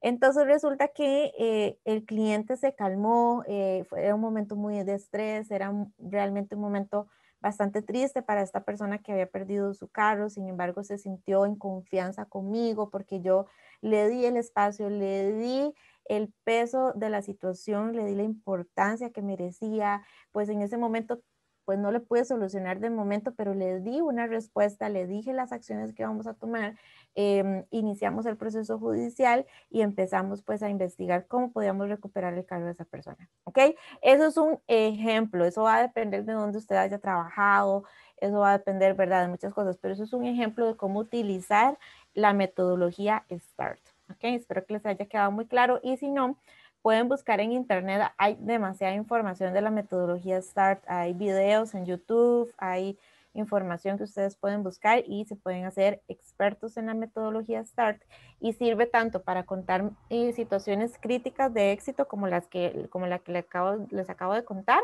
Entonces resulta que eh, el cliente se calmó, eh, fue, un momento muy de estrés, era realmente un momento bastante triste para esta persona que había perdido su carro, sin embargo se sintió en confianza conmigo porque yo le di el espacio, le di el peso de la situación, le di la importancia que merecía, pues en ese momento pues no le pude solucionar de momento, pero le di una respuesta, le dije las acciones que vamos a tomar, em, iniciamos el proceso judicial y empezamos pues a investigar cómo podíamos recuperar el cargo de esa persona, ¿ok? Eso es un ejemplo, eso va a depender de dónde usted haya trabajado, eso va a depender, ¿verdad?, de muchas cosas, pero eso es un ejemplo de cómo utilizar la metodología START espero que les haya quedado muy claro y si no, pueden buscar en internet, hay demasiada información de la metodología START, hay videos en YouTube, hay información que ustedes pueden buscar y se pueden hacer expertos en la metodología START y sirve tanto para contar eh, situaciones críticas de éxito como las que, como la que les acabo, les acabo de contar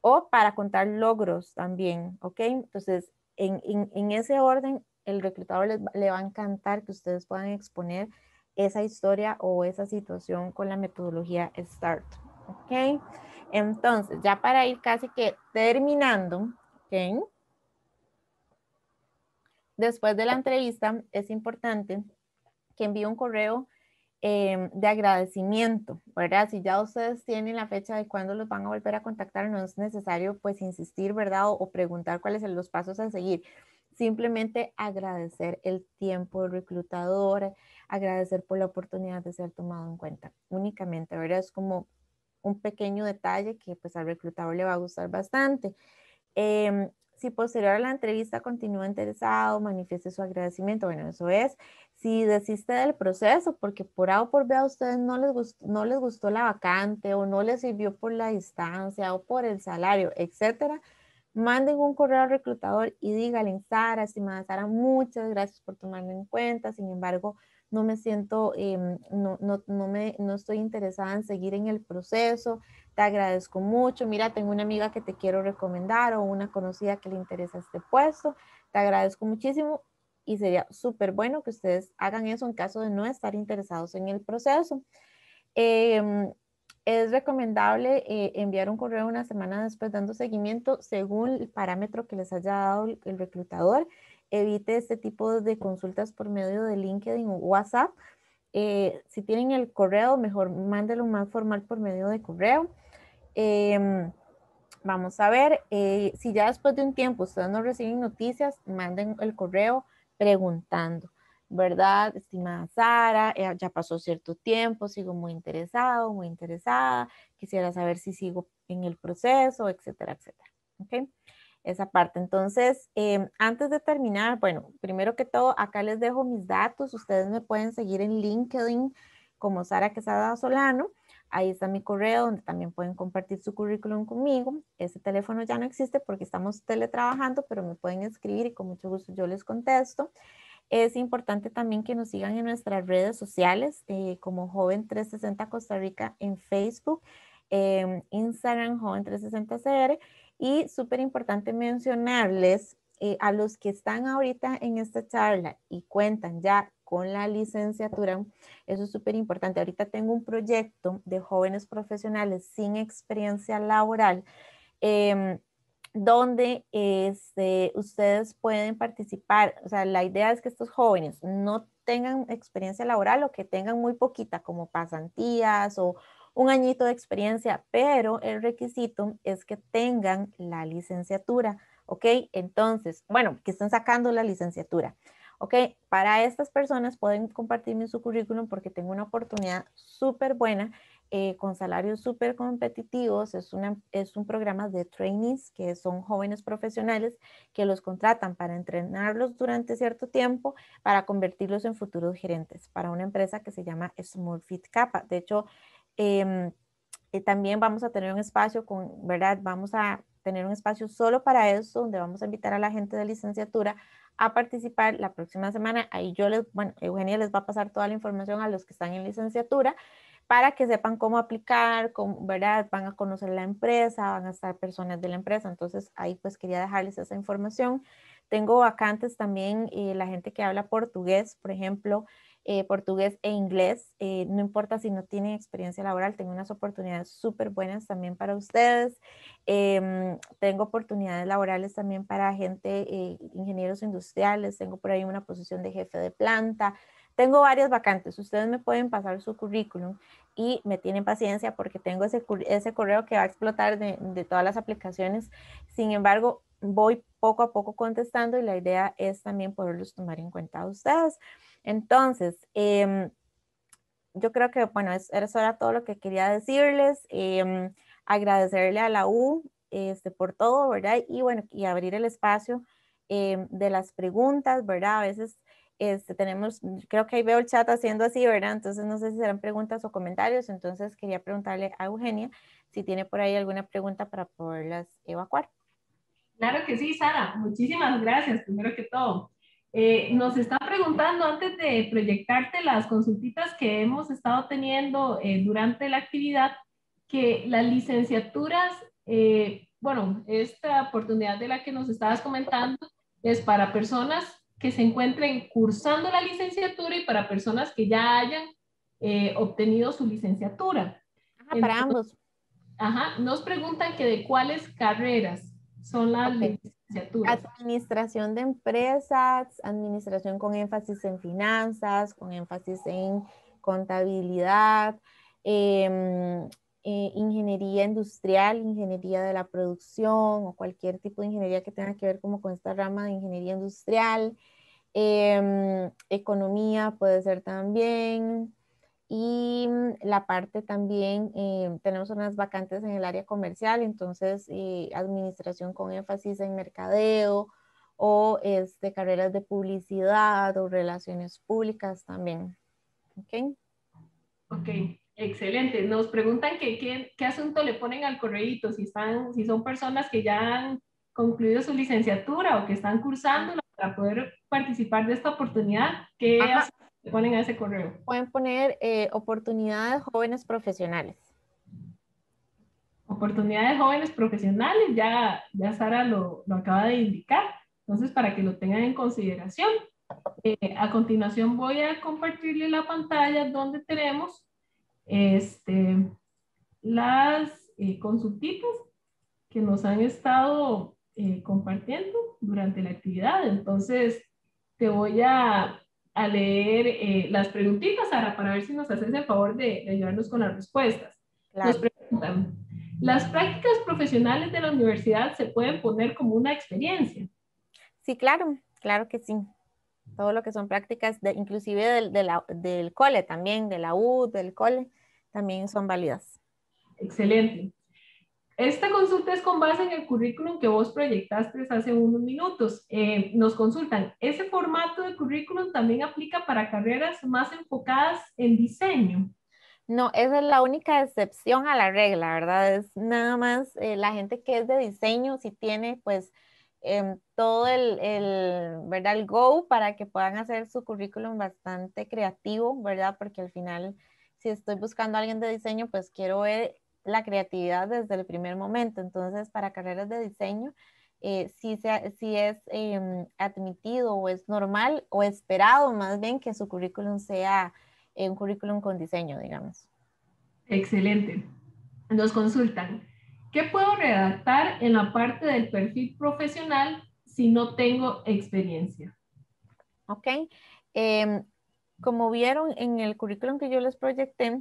o para contar logros también, ¿ok? Entonces, en, en, ese orden, el reclutador les, le va a encantar que ustedes puedan exponer esa historia o esa situación con la metodología START. ¿Ok? Entonces, ya para ir casi que terminando, ¿ok? Después de la entrevista, es importante que envíe un correo eh, de agradecimiento, ¿verdad? Si ya ustedes tienen la fecha de cuándo los van a volver a contactar, no es necesario pues insistir, ¿verdad? O, o preguntar cuáles son los pasos a seguir. Simplemente agradecer el tiempo del reclutador, agradecer por la oportunidad de ser tomado en cuenta. Únicamente, ¿verdad? Es como un pequeño detalle que pues al reclutador le va a gustar bastante. Em, si posterior a la entrevista continúa interesado, manifieste su agradecimiento, bueno, eso es. Si desiste del proceso, porque por A o por B a ustedes no les, gustó, no les gustó la vacante o no les sirvió por la distancia o por el salario, etcétera, manden un correo al reclutador y díganle, Sara, estimada Sara, muchas gracias por tomarme en cuenta, sin embargo, no me siento, em, no, no, me, estoy interesada en seguir en el proceso, te agradezco mucho, mira, tengo una amiga que te quiero recomendar o una conocida que le interesa este puesto, te agradezco muchísimo y sería súper bueno que ustedes hagan eso en caso de no estar interesados en el proceso. Em, es recomendable eh, enviar un correo una semana después dando seguimiento según el parámetro que les haya dado el reclutador. Evite este tipo de consultas por medio de LinkedIn o WhatsApp. Eh, si tienen el correo, mejor mándelo más formal por medio de correo. Em, vamos a ver, eh, si ya después de un tiempo ustedes no reciben noticias, manden el correo preguntando. ¿verdad? Estimada Sara, eh, ya pasó cierto tiempo, sigo muy interesado, muy interesada, quisiera saber si sigo en el proceso, etcétera, etcétera. ¿Ok? Esa parte. Entonces, em, antes de terminar, bueno, primero que todo, acá les dejo mis datos. Ustedes me pueden seguir en LinkedIn como Sara Quesada Solano. Ahí está mi correo donde también pueden compartir su currículum conmigo. Ese teléfono ya no existe porque estamos teletrabajando, pero me pueden escribir y con mucho gusto yo les contesto. Es importante también que nos sigan en nuestras redes sociales eh, como Joven 360 Costa Rica en Facebook, em, Instagram Joven 360 CR y súper importante mencionarles eh, a los que están ahorita en esta charla y cuentan ya con la licenciatura, eso es súper importante. Ahorita tengo un proyecto de jóvenes profesionales sin experiencia laboral. Em, donde este, ustedes pueden participar. O sea, la idea es que estos jóvenes no tengan experiencia laboral o que tengan muy poquita, como pasantías o un añito de experiencia, pero el requisito es que tengan la licenciatura, ¿ok? Entonces, bueno, que estén sacando la licenciatura, ¿ok? Para estas personas pueden compartirme su currículum porque tengo una oportunidad súper buena eh, con salarios súper competitivos. Es, es un programa de trainees que son jóvenes profesionales que los contratan para entrenarlos durante cierto tiempo para convertirlos en futuros gerentes para una empresa que se llama Small Fit Kappa. De hecho, em, eh, también vamos a tener un espacio con, ¿verdad? Vamos a tener un espacio solo para eso, donde vamos a invitar a la gente de licenciatura a participar la próxima semana. Ahí yo les, bueno, Eugenia les va a pasar toda la información a los que están en licenciatura para que sepan cómo aplicar, ¿verdad? Van a conocer la empresa, van a estar personas de la empresa. Entonces, ahí pues quería dejarles esa información. Tengo vacantes también, eh, la gente que habla portugués, por ejemplo, eh, portugués e inglés, eh, no importa si no tienen experiencia laboral, tengo unas oportunidades súper buenas también para ustedes. Em, tengo oportunidades laborales también para gente, ingenieros industriales, tengo por ahí una posición de jefe de planta, tengo varias vacantes, ustedes me pueden pasar su currículum y me tienen paciencia porque tengo ese, correo que va a explotar de, todas las aplicaciones. Sin embargo, voy poco a poco contestando y la idea es también poderlos tomar en cuenta a ustedes. Entonces, em, yo creo que, bueno, eso era todo lo que quería decirles. Em, agradecerle a la U este, por todo, ¿verdad? Y bueno, y abrir el espacio em, de las preguntas, ¿verdad? A veces este, tenemos, creo que ahí veo el chat haciendo así, ¿verdad? Entonces no sé si serán preguntas o comentarios, entonces quería preguntarle a Eugenia si tiene por ahí alguna pregunta para poderlas evacuar. Claro que sí, Sara, muchísimas gracias, primero que todo. Eh, nos está preguntando antes de proyectarte las consultitas que hemos estado teniendo eh, durante la actividad, que las licenciaturas, eh, bueno, esta oportunidad de la que nos estabas comentando es para personas que se encuentren cursando la licenciatura y para personas que ya hayan eh, obtenido su licenciatura. Ajá, para ambos. Ajá, nos preguntan que de cuáles carreras son las licenciaturas. Administración de empresas, administración con énfasis en finanzas, con énfasis en contabilidad, eh, eh, ingeniería industrial, ingeniería de la producción o cualquier tipo de ingeniería que tenga que ver como con esta rama de ingeniería industrial, em, economía puede ser también y mm, la parte también, em, tenemos unas vacantes en el área comercial, entonces eh, administración con énfasis en mercadeo o este, carreras de publicidad o relaciones públicas también. Ok. Ok, Excelente. Nos preguntan que, qué asunto le ponen al correíto, si, están, si son personas que ya han concluido su licenciatura o que están cursando para poder participar de esta oportunidad, ¿qué le ponen a ese correo? Pueden poner eh, oportunidades jóvenes profesionales. Oportunidades jóvenes profesionales, ya, ya Sara lo, lo acaba de indicar, entonces para que lo tengan en consideración. Eh, a continuación voy a compartirle la pantalla donde tenemos este, las eh, consultitas que nos han estado eh, compartiendo durante la actividad. Entonces, te voy a, leer eh, las preguntitas, Sara, para ver si nos haces el favor de, ayudarnos con las respuestas. ¿las prácticas profesionales de la universidad se pueden poner como una experiencia? Sí, claro, claro que sí. Todo lo que son prácticas, inclusive del, del cole también, de la U, del cole también son válidas. Excelente. Esta consulta es con base en el currículum que vos proyectaste hace unos minutos. Eh, nos consultan, ¿ese formato de currículum también aplica para carreras más enfocadas en diseño? No, esa es la única excepción a la regla, ¿verdad? Es nada más eh, la gente que es de diseño, si tiene pues em, todo el, el, ¿verdad? El go para que puedan hacer su currículum bastante creativo, ¿verdad? Porque al final si estoy buscando a alguien de diseño, pues quiero ver eh, la creatividad desde el primer momento. Entonces, para carreras de diseño, eh, si, sea, si, es em, admitido o es normal o esperado más bien que su currículum sea eh, un currículum con diseño, digamos. Excelente. Nos consultan, ¿qué puedo redactar en la parte del perfil profesional si no tengo experiencia? Ok. Em, como vieron en el currículum que yo les proyecté,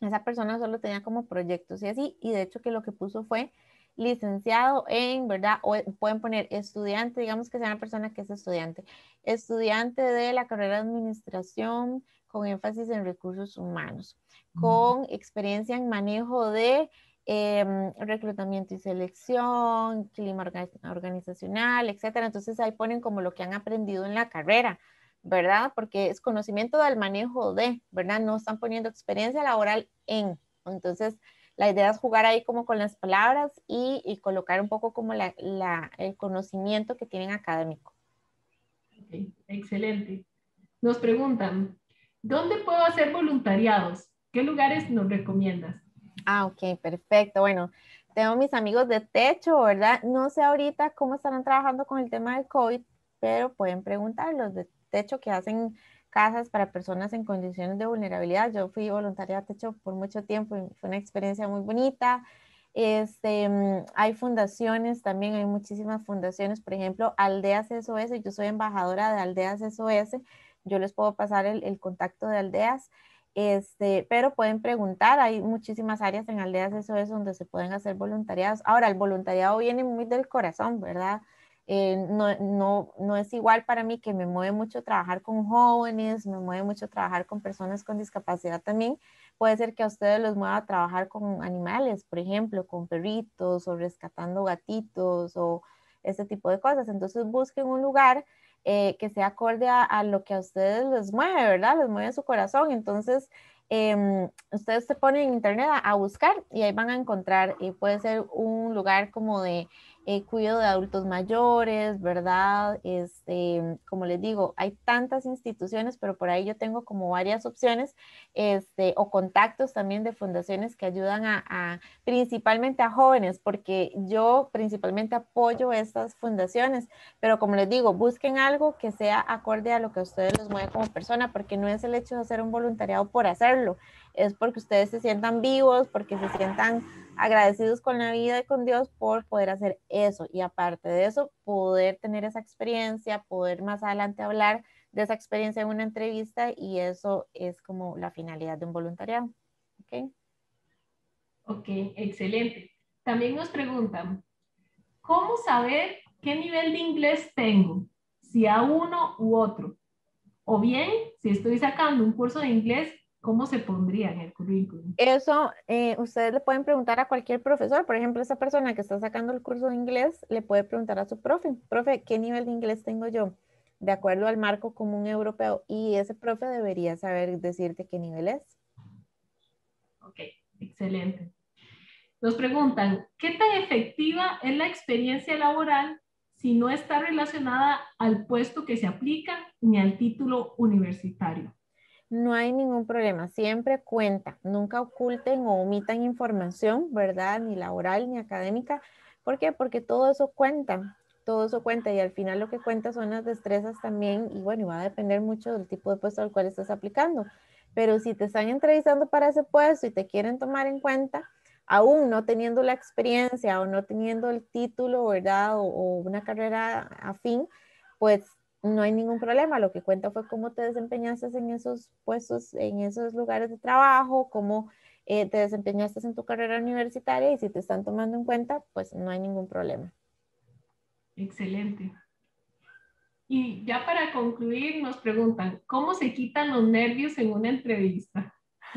esa persona solo tenía como proyectos y así, y de hecho que lo que puso fue licenciado en, ¿verdad? O eh, pueden poner estudiante, digamos que sea una persona que es estudiante, estudiante de la carrera de administración con énfasis en recursos humanos, con experiencia en manejo de em, reclutamiento y selección, clima organizacional, etcétera. Entonces ahí ponen como lo que han aprendido en la carrera, ¿verdad? Porque es conocimiento del manejo de, ¿verdad? No están poniendo experiencia laboral en. Entonces, la idea es jugar ahí como con las palabras y, colocar un poco como la, el conocimiento que tienen académico. Ok, excelente. Nos preguntan, ¿dónde puedo hacer voluntariados? ¿Qué lugares nos recomiendas? Ah, ok, perfecto. Bueno, tengo mis amigos de techo, ¿verdad? No sé ahorita cómo estarán trabajando con el tema del COVID, pero pueden preguntarlos de techo que hacen casas para personas en condiciones de vulnerabilidad. Yo fui voluntaria de techo por mucho tiempo y fue una experiencia muy bonita. Este, mm, hay fundaciones también, hay muchísimas fundaciones, por ejemplo, Aldeas SOS, yo soy embajadora de Aldeas SOS, yo les puedo pasar el, contacto de Aldeas, este, pero pueden preguntar, hay muchísimas áreas en Aldeas SOS donde se pueden hacer voluntariados. Ahora, el voluntariado viene muy del corazón, ¿verdad? Eh, no, no, es igual para mí que me mueve mucho trabajar con jóvenes, me mueve mucho trabajar con personas con discapacidad también. Puede ser que a ustedes los mueva trabajar con animales, por ejemplo, con perritos o rescatando gatitos o este tipo de cosas. Entonces busquen un lugar eh, que sea acorde a, lo que a ustedes les mueve, ¿verdad? Les mueve su corazón. Entonces, em, ustedes se ponen en internet a, buscar y ahí van a encontrar, y eh, puede ser un lugar como de eh, cuido de adultos mayores, ¿verdad? Este, como les digo, hay tantas instituciones, pero por ahí yo tengo como varias opciones este, o contactos también de fundaciones que ayudan a, principalmente a jóvenes, porque yo principalmente apoyo estas fundaciones, pero como les digo, busquen algo que sea acorde a lo que a ustedes los mueve como persona, porque no es el hecho de hacer un voluntariado por hacerlo, es porque ustedes se sientan vivos, porque se sientan agradecidos con la vida y con Dios por poder hacer eso. Y aparte de eso, poder tener esa experiencia, poder más adelante hablar de esa experiencia en una entrevista y eso es como la finalidad de un voluntariado. ¿Ok? Okay, excelente. También nos preguntan, ¿cómo saber qué nivel de inglés tengo? Si a uno u otro. O bien, si estoy sacando un curso de inglés ¿Cómo se pondría en el currículum? Eso eh, ustedes le pueden preguntar a cualquier profesor. Por ejemplo, esa persona que está sacando el curso de inglés le puede preguntar a su profe, profe, ¿qué nivel de inglés tengo yo? De acuerdo al marco común europeo. Y ese profe debería saber decirte qué nivel es. Ok, excelente. Nos preguntan, ¿qué tan efectiva es la experiencia laboral si no está relacionada al puesto que se aplica ni al título universitario? no hay ningún problema, siempre cuenta, nunca oculten o omitan información, ¿verdad? Ni laboral ni académica. ¿Por qué? Porque todo eso cuenta, todo eso cuenta y al final lo que cuenta son las destrezas también y bueno, va a depender mucho del tipo de puesto al cual estás aplicando. Pero si te están entrevistando para ese puesto y te quieren tomar en cuenta, aún no teniendo la experiencia o no teniendo el título, ¿verdad? O, o una carrera afín, pues no hay ningún problema. Lo que cuenta fue cómo te desempeñaste en esos puestos, en esos lugares de trabajo, cómo eh, te desempeñaste en tu carrera universitaria y si te están tomando en cuenta, pues no hay ningún problema. Excelente. Y ya para concluir, nos preguntan, ¿cómo se quitan los nervios en una entrevista?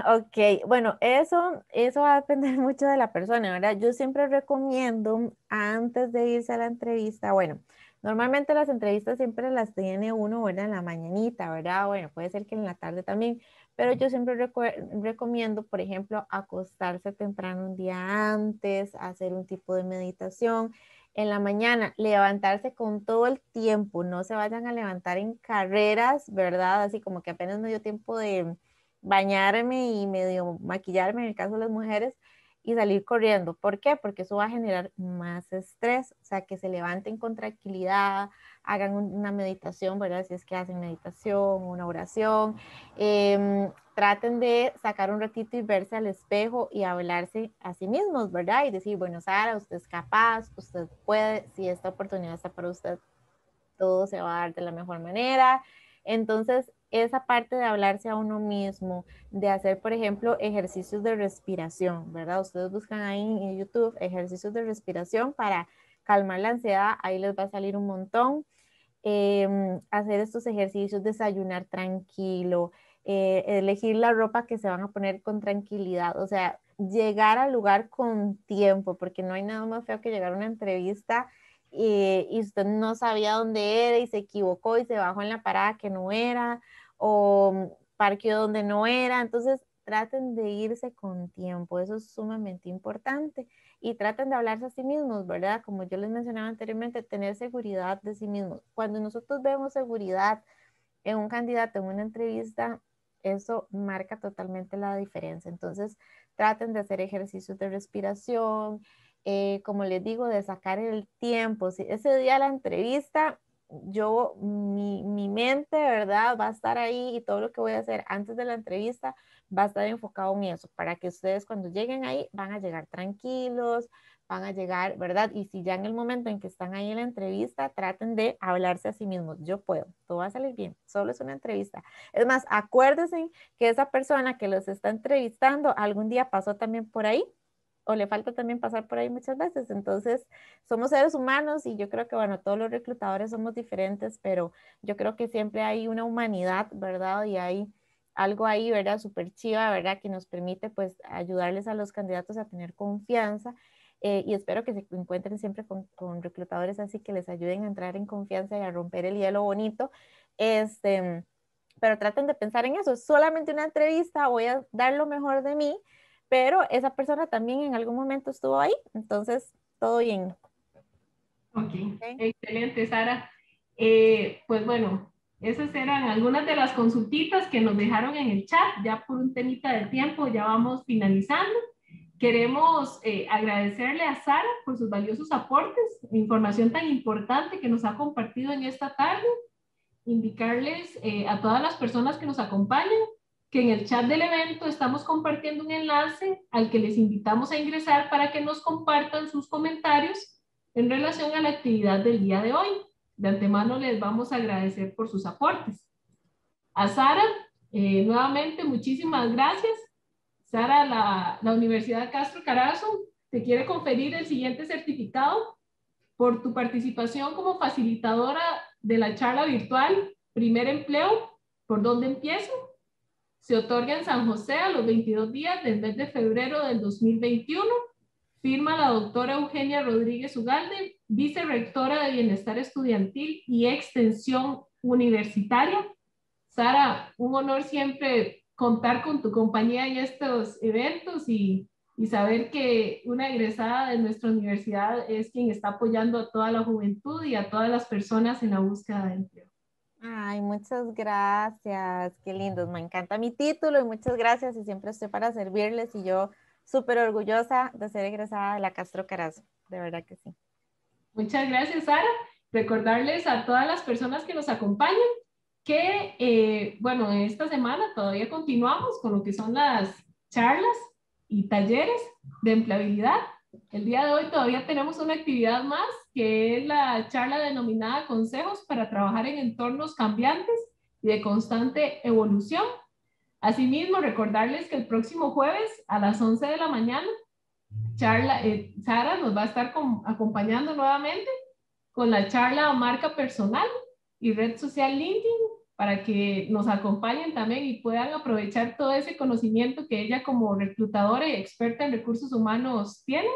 Ok, bueno, eso, eso va a depender mucho de la persona, ¿verdad? Yo siempre recomiendo antes de irse a la entrevista, bueno, Normalmente las entrevistas siempre las tiene uno, ¿verdad? En la mañanita, ¿verdad? Bueno, puede ser que en la tarde también, pero yo siempre recomiendo, por ejemplo, acostarse temprano un día antes, hacer un tipo de meditación en la mañana, levantarse con todo el tiempo, no se vayan a levantar en carreras, ¿verdad? Así como que apenas me dio tiempo de bañarme y medio maquillarme en el caso de las mujeres, y salir corriendo. ¿Por qué? Porque eso va a generar más estrés, o sea, que se levanten con tranquilidad, hagan una meditación, ¿verdad? Si es que hacen meditación, una oración, em, traten de sacar un ratito y verse al espejo y hablarse a sí mismos, ¿verdad? Y decir, bueno, Sara, usted es capaz, usted puede, si esta oportunidad está para usted, todo se va a dar de la mejor manera. Entonces, esa parte de hablarse a uno mismo, de hacer, por ejemplo, ejercicios de respiración, ¿verdad? Ustedes buscan ahí en YouTube ejercicios de respiración para calmar la ansiedad, ahí les va a salir un montón. Em, hacer estos ejercicios, desayunar tranquilo, eh, elegir la ropa que se van a poner con tranquilidad, o sea, llegar al lugar con tiempo, porque no hay nada más feo que llegar a una entrevista eh, y, usted no sabía dónde era y se equivocó y se bajó en la parada que no era o mm, parqueó donde no era. Entonces, traten de irse con tiempo, eso es sumamente importante. Y traten de hablarse a sí mismos, ¿verdad? Como yo les mencionaba anteriormente, tener seguridad de sí mismos. Cuando nosotros vemos seguridad en un candidato, en una entrevista, eso marca totalmente la diferencia. Entonces, traten de hacer ejercicios de respiración, eh, como les digo, de sacar el tiempo. Si ese día la entrevista, yo, mi, mi, mente, ¿verdad? Va a estar ahí y todo lo que voy a hacer antes de la entrevista va a estar enfocado en eso, para que ustedes cuando lleguen ahí van a llegar tranquilos, van a llegar, ¿verdad? Y si ya en el momento en que están ahí en la entrevista, traten de hablarse a sí mismos. Yo puedo, todo va a salir bien, solo es una entrevista. Es más, acuérdense que esa persona que los está entrevistando algún día pasó también por ahí o le falta también pasar por ahí muchas veces. Entonces, somos seres humanos y yo creo que, bueno, todos los reclutadores somos diferentes, pero yo creo que siempre hay una humanidad, ¿verdad? Y hay algo ahí, ¿verdad? Súper chiva, ¿verdad? Que nos permite, pues, ayudarles a los candidatos a tener confianza. Eh, y espero que se encuentren siempre con, con, reclutadores así que les ayuden a entrar en confianza y a romper el hielo bonito. Este, pero traten de pensar en eso. Solamente una entrevista, voy a dar lo mejor de mí pero esa persona también en algún momento estuvo ahí, entonces todo bien. Ok, excelente, Sara. Eh, pues bueno, esas eran algunas de las consultitas que nos dejaron en el chat, ya por un temita de tiempo, ya vamos finalizando. Queremos eh, agradecerle a Sara por sus valiosos aportes, información tan importante que nos ha compartido en esta tarde. Indicarles eh, a todas las personas que nos acompañan que en el chat del evento estamos compartiendo un enlace al que les invitamos a ingresar para que nos compartan sus comentarios en relación a la actividad del día de hoy. De antemano les vamos a agradecer por sus aportes. A Sara, eh, nuevamente muchísimas gracias. Sara, la, la Universidad Castro Carazo te quiere conferir el siguiente certificado por tu participación como facilitadora de la charla virtual Primer Empleo. ¿Por dónde empiezo? se otorga en San José a los 22 días del mes de febrero del 2021. Firma la doctora Eugenia Rodríguez Ugalde, vicerectora de Bienestar Estudiantil y Extensión Universitaria. Sara, un honor siempre contar con tu compañía en estos eventos y, y saber que una egresada de nuestra universidad es quien está apoyando a toda la juventud y a todas las personas en la búsqueda de empleo. Ay, muchas gracias, qué lindos, me encanta mi título y muchas gracias y siempre estoy para servirles y yo súper orgullosa de ser egresada de la Castro Carazo, de verdad que sí. Muchas gracias, Sara. Recordarles a todas las personas que nos acompañan que, eh, bueno, esta semana todavía continuamos con lo que son las charlas y talleres de empleabilidad el día de hoy todavía tenemos una actividad más, que es la charla denominada Consejos para trabajar en entornos cambiantes y de constante evolución. Asimismo, recordarles que el próximo jueves a las 11 de la mañana, charla, eh, Sara nos va a estar acompañando nuevamente con la charla Marca Personal y Red Social LinkedIn para que nos acompañen también y puedan aprovechar todo ese conocimiento que ella como reclutadora y experta en recursos humanos tiene.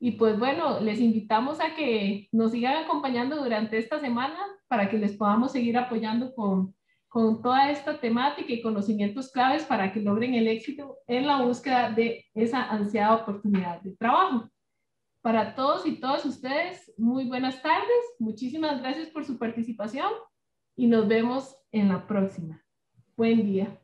Y pues bueno, les invitamos a que nos sigan acompañando durante esta semana para que les podamos seguir apoyando con, toda esta temática y conocimientos claves para que logren el éxito en la búsqueda de esa ansiada oportunidad de trabajo. Para todos y todas ustedes, muy buenas tardes. Muchísimas gracias por su participación y nos vemos en la próxima. Buen día.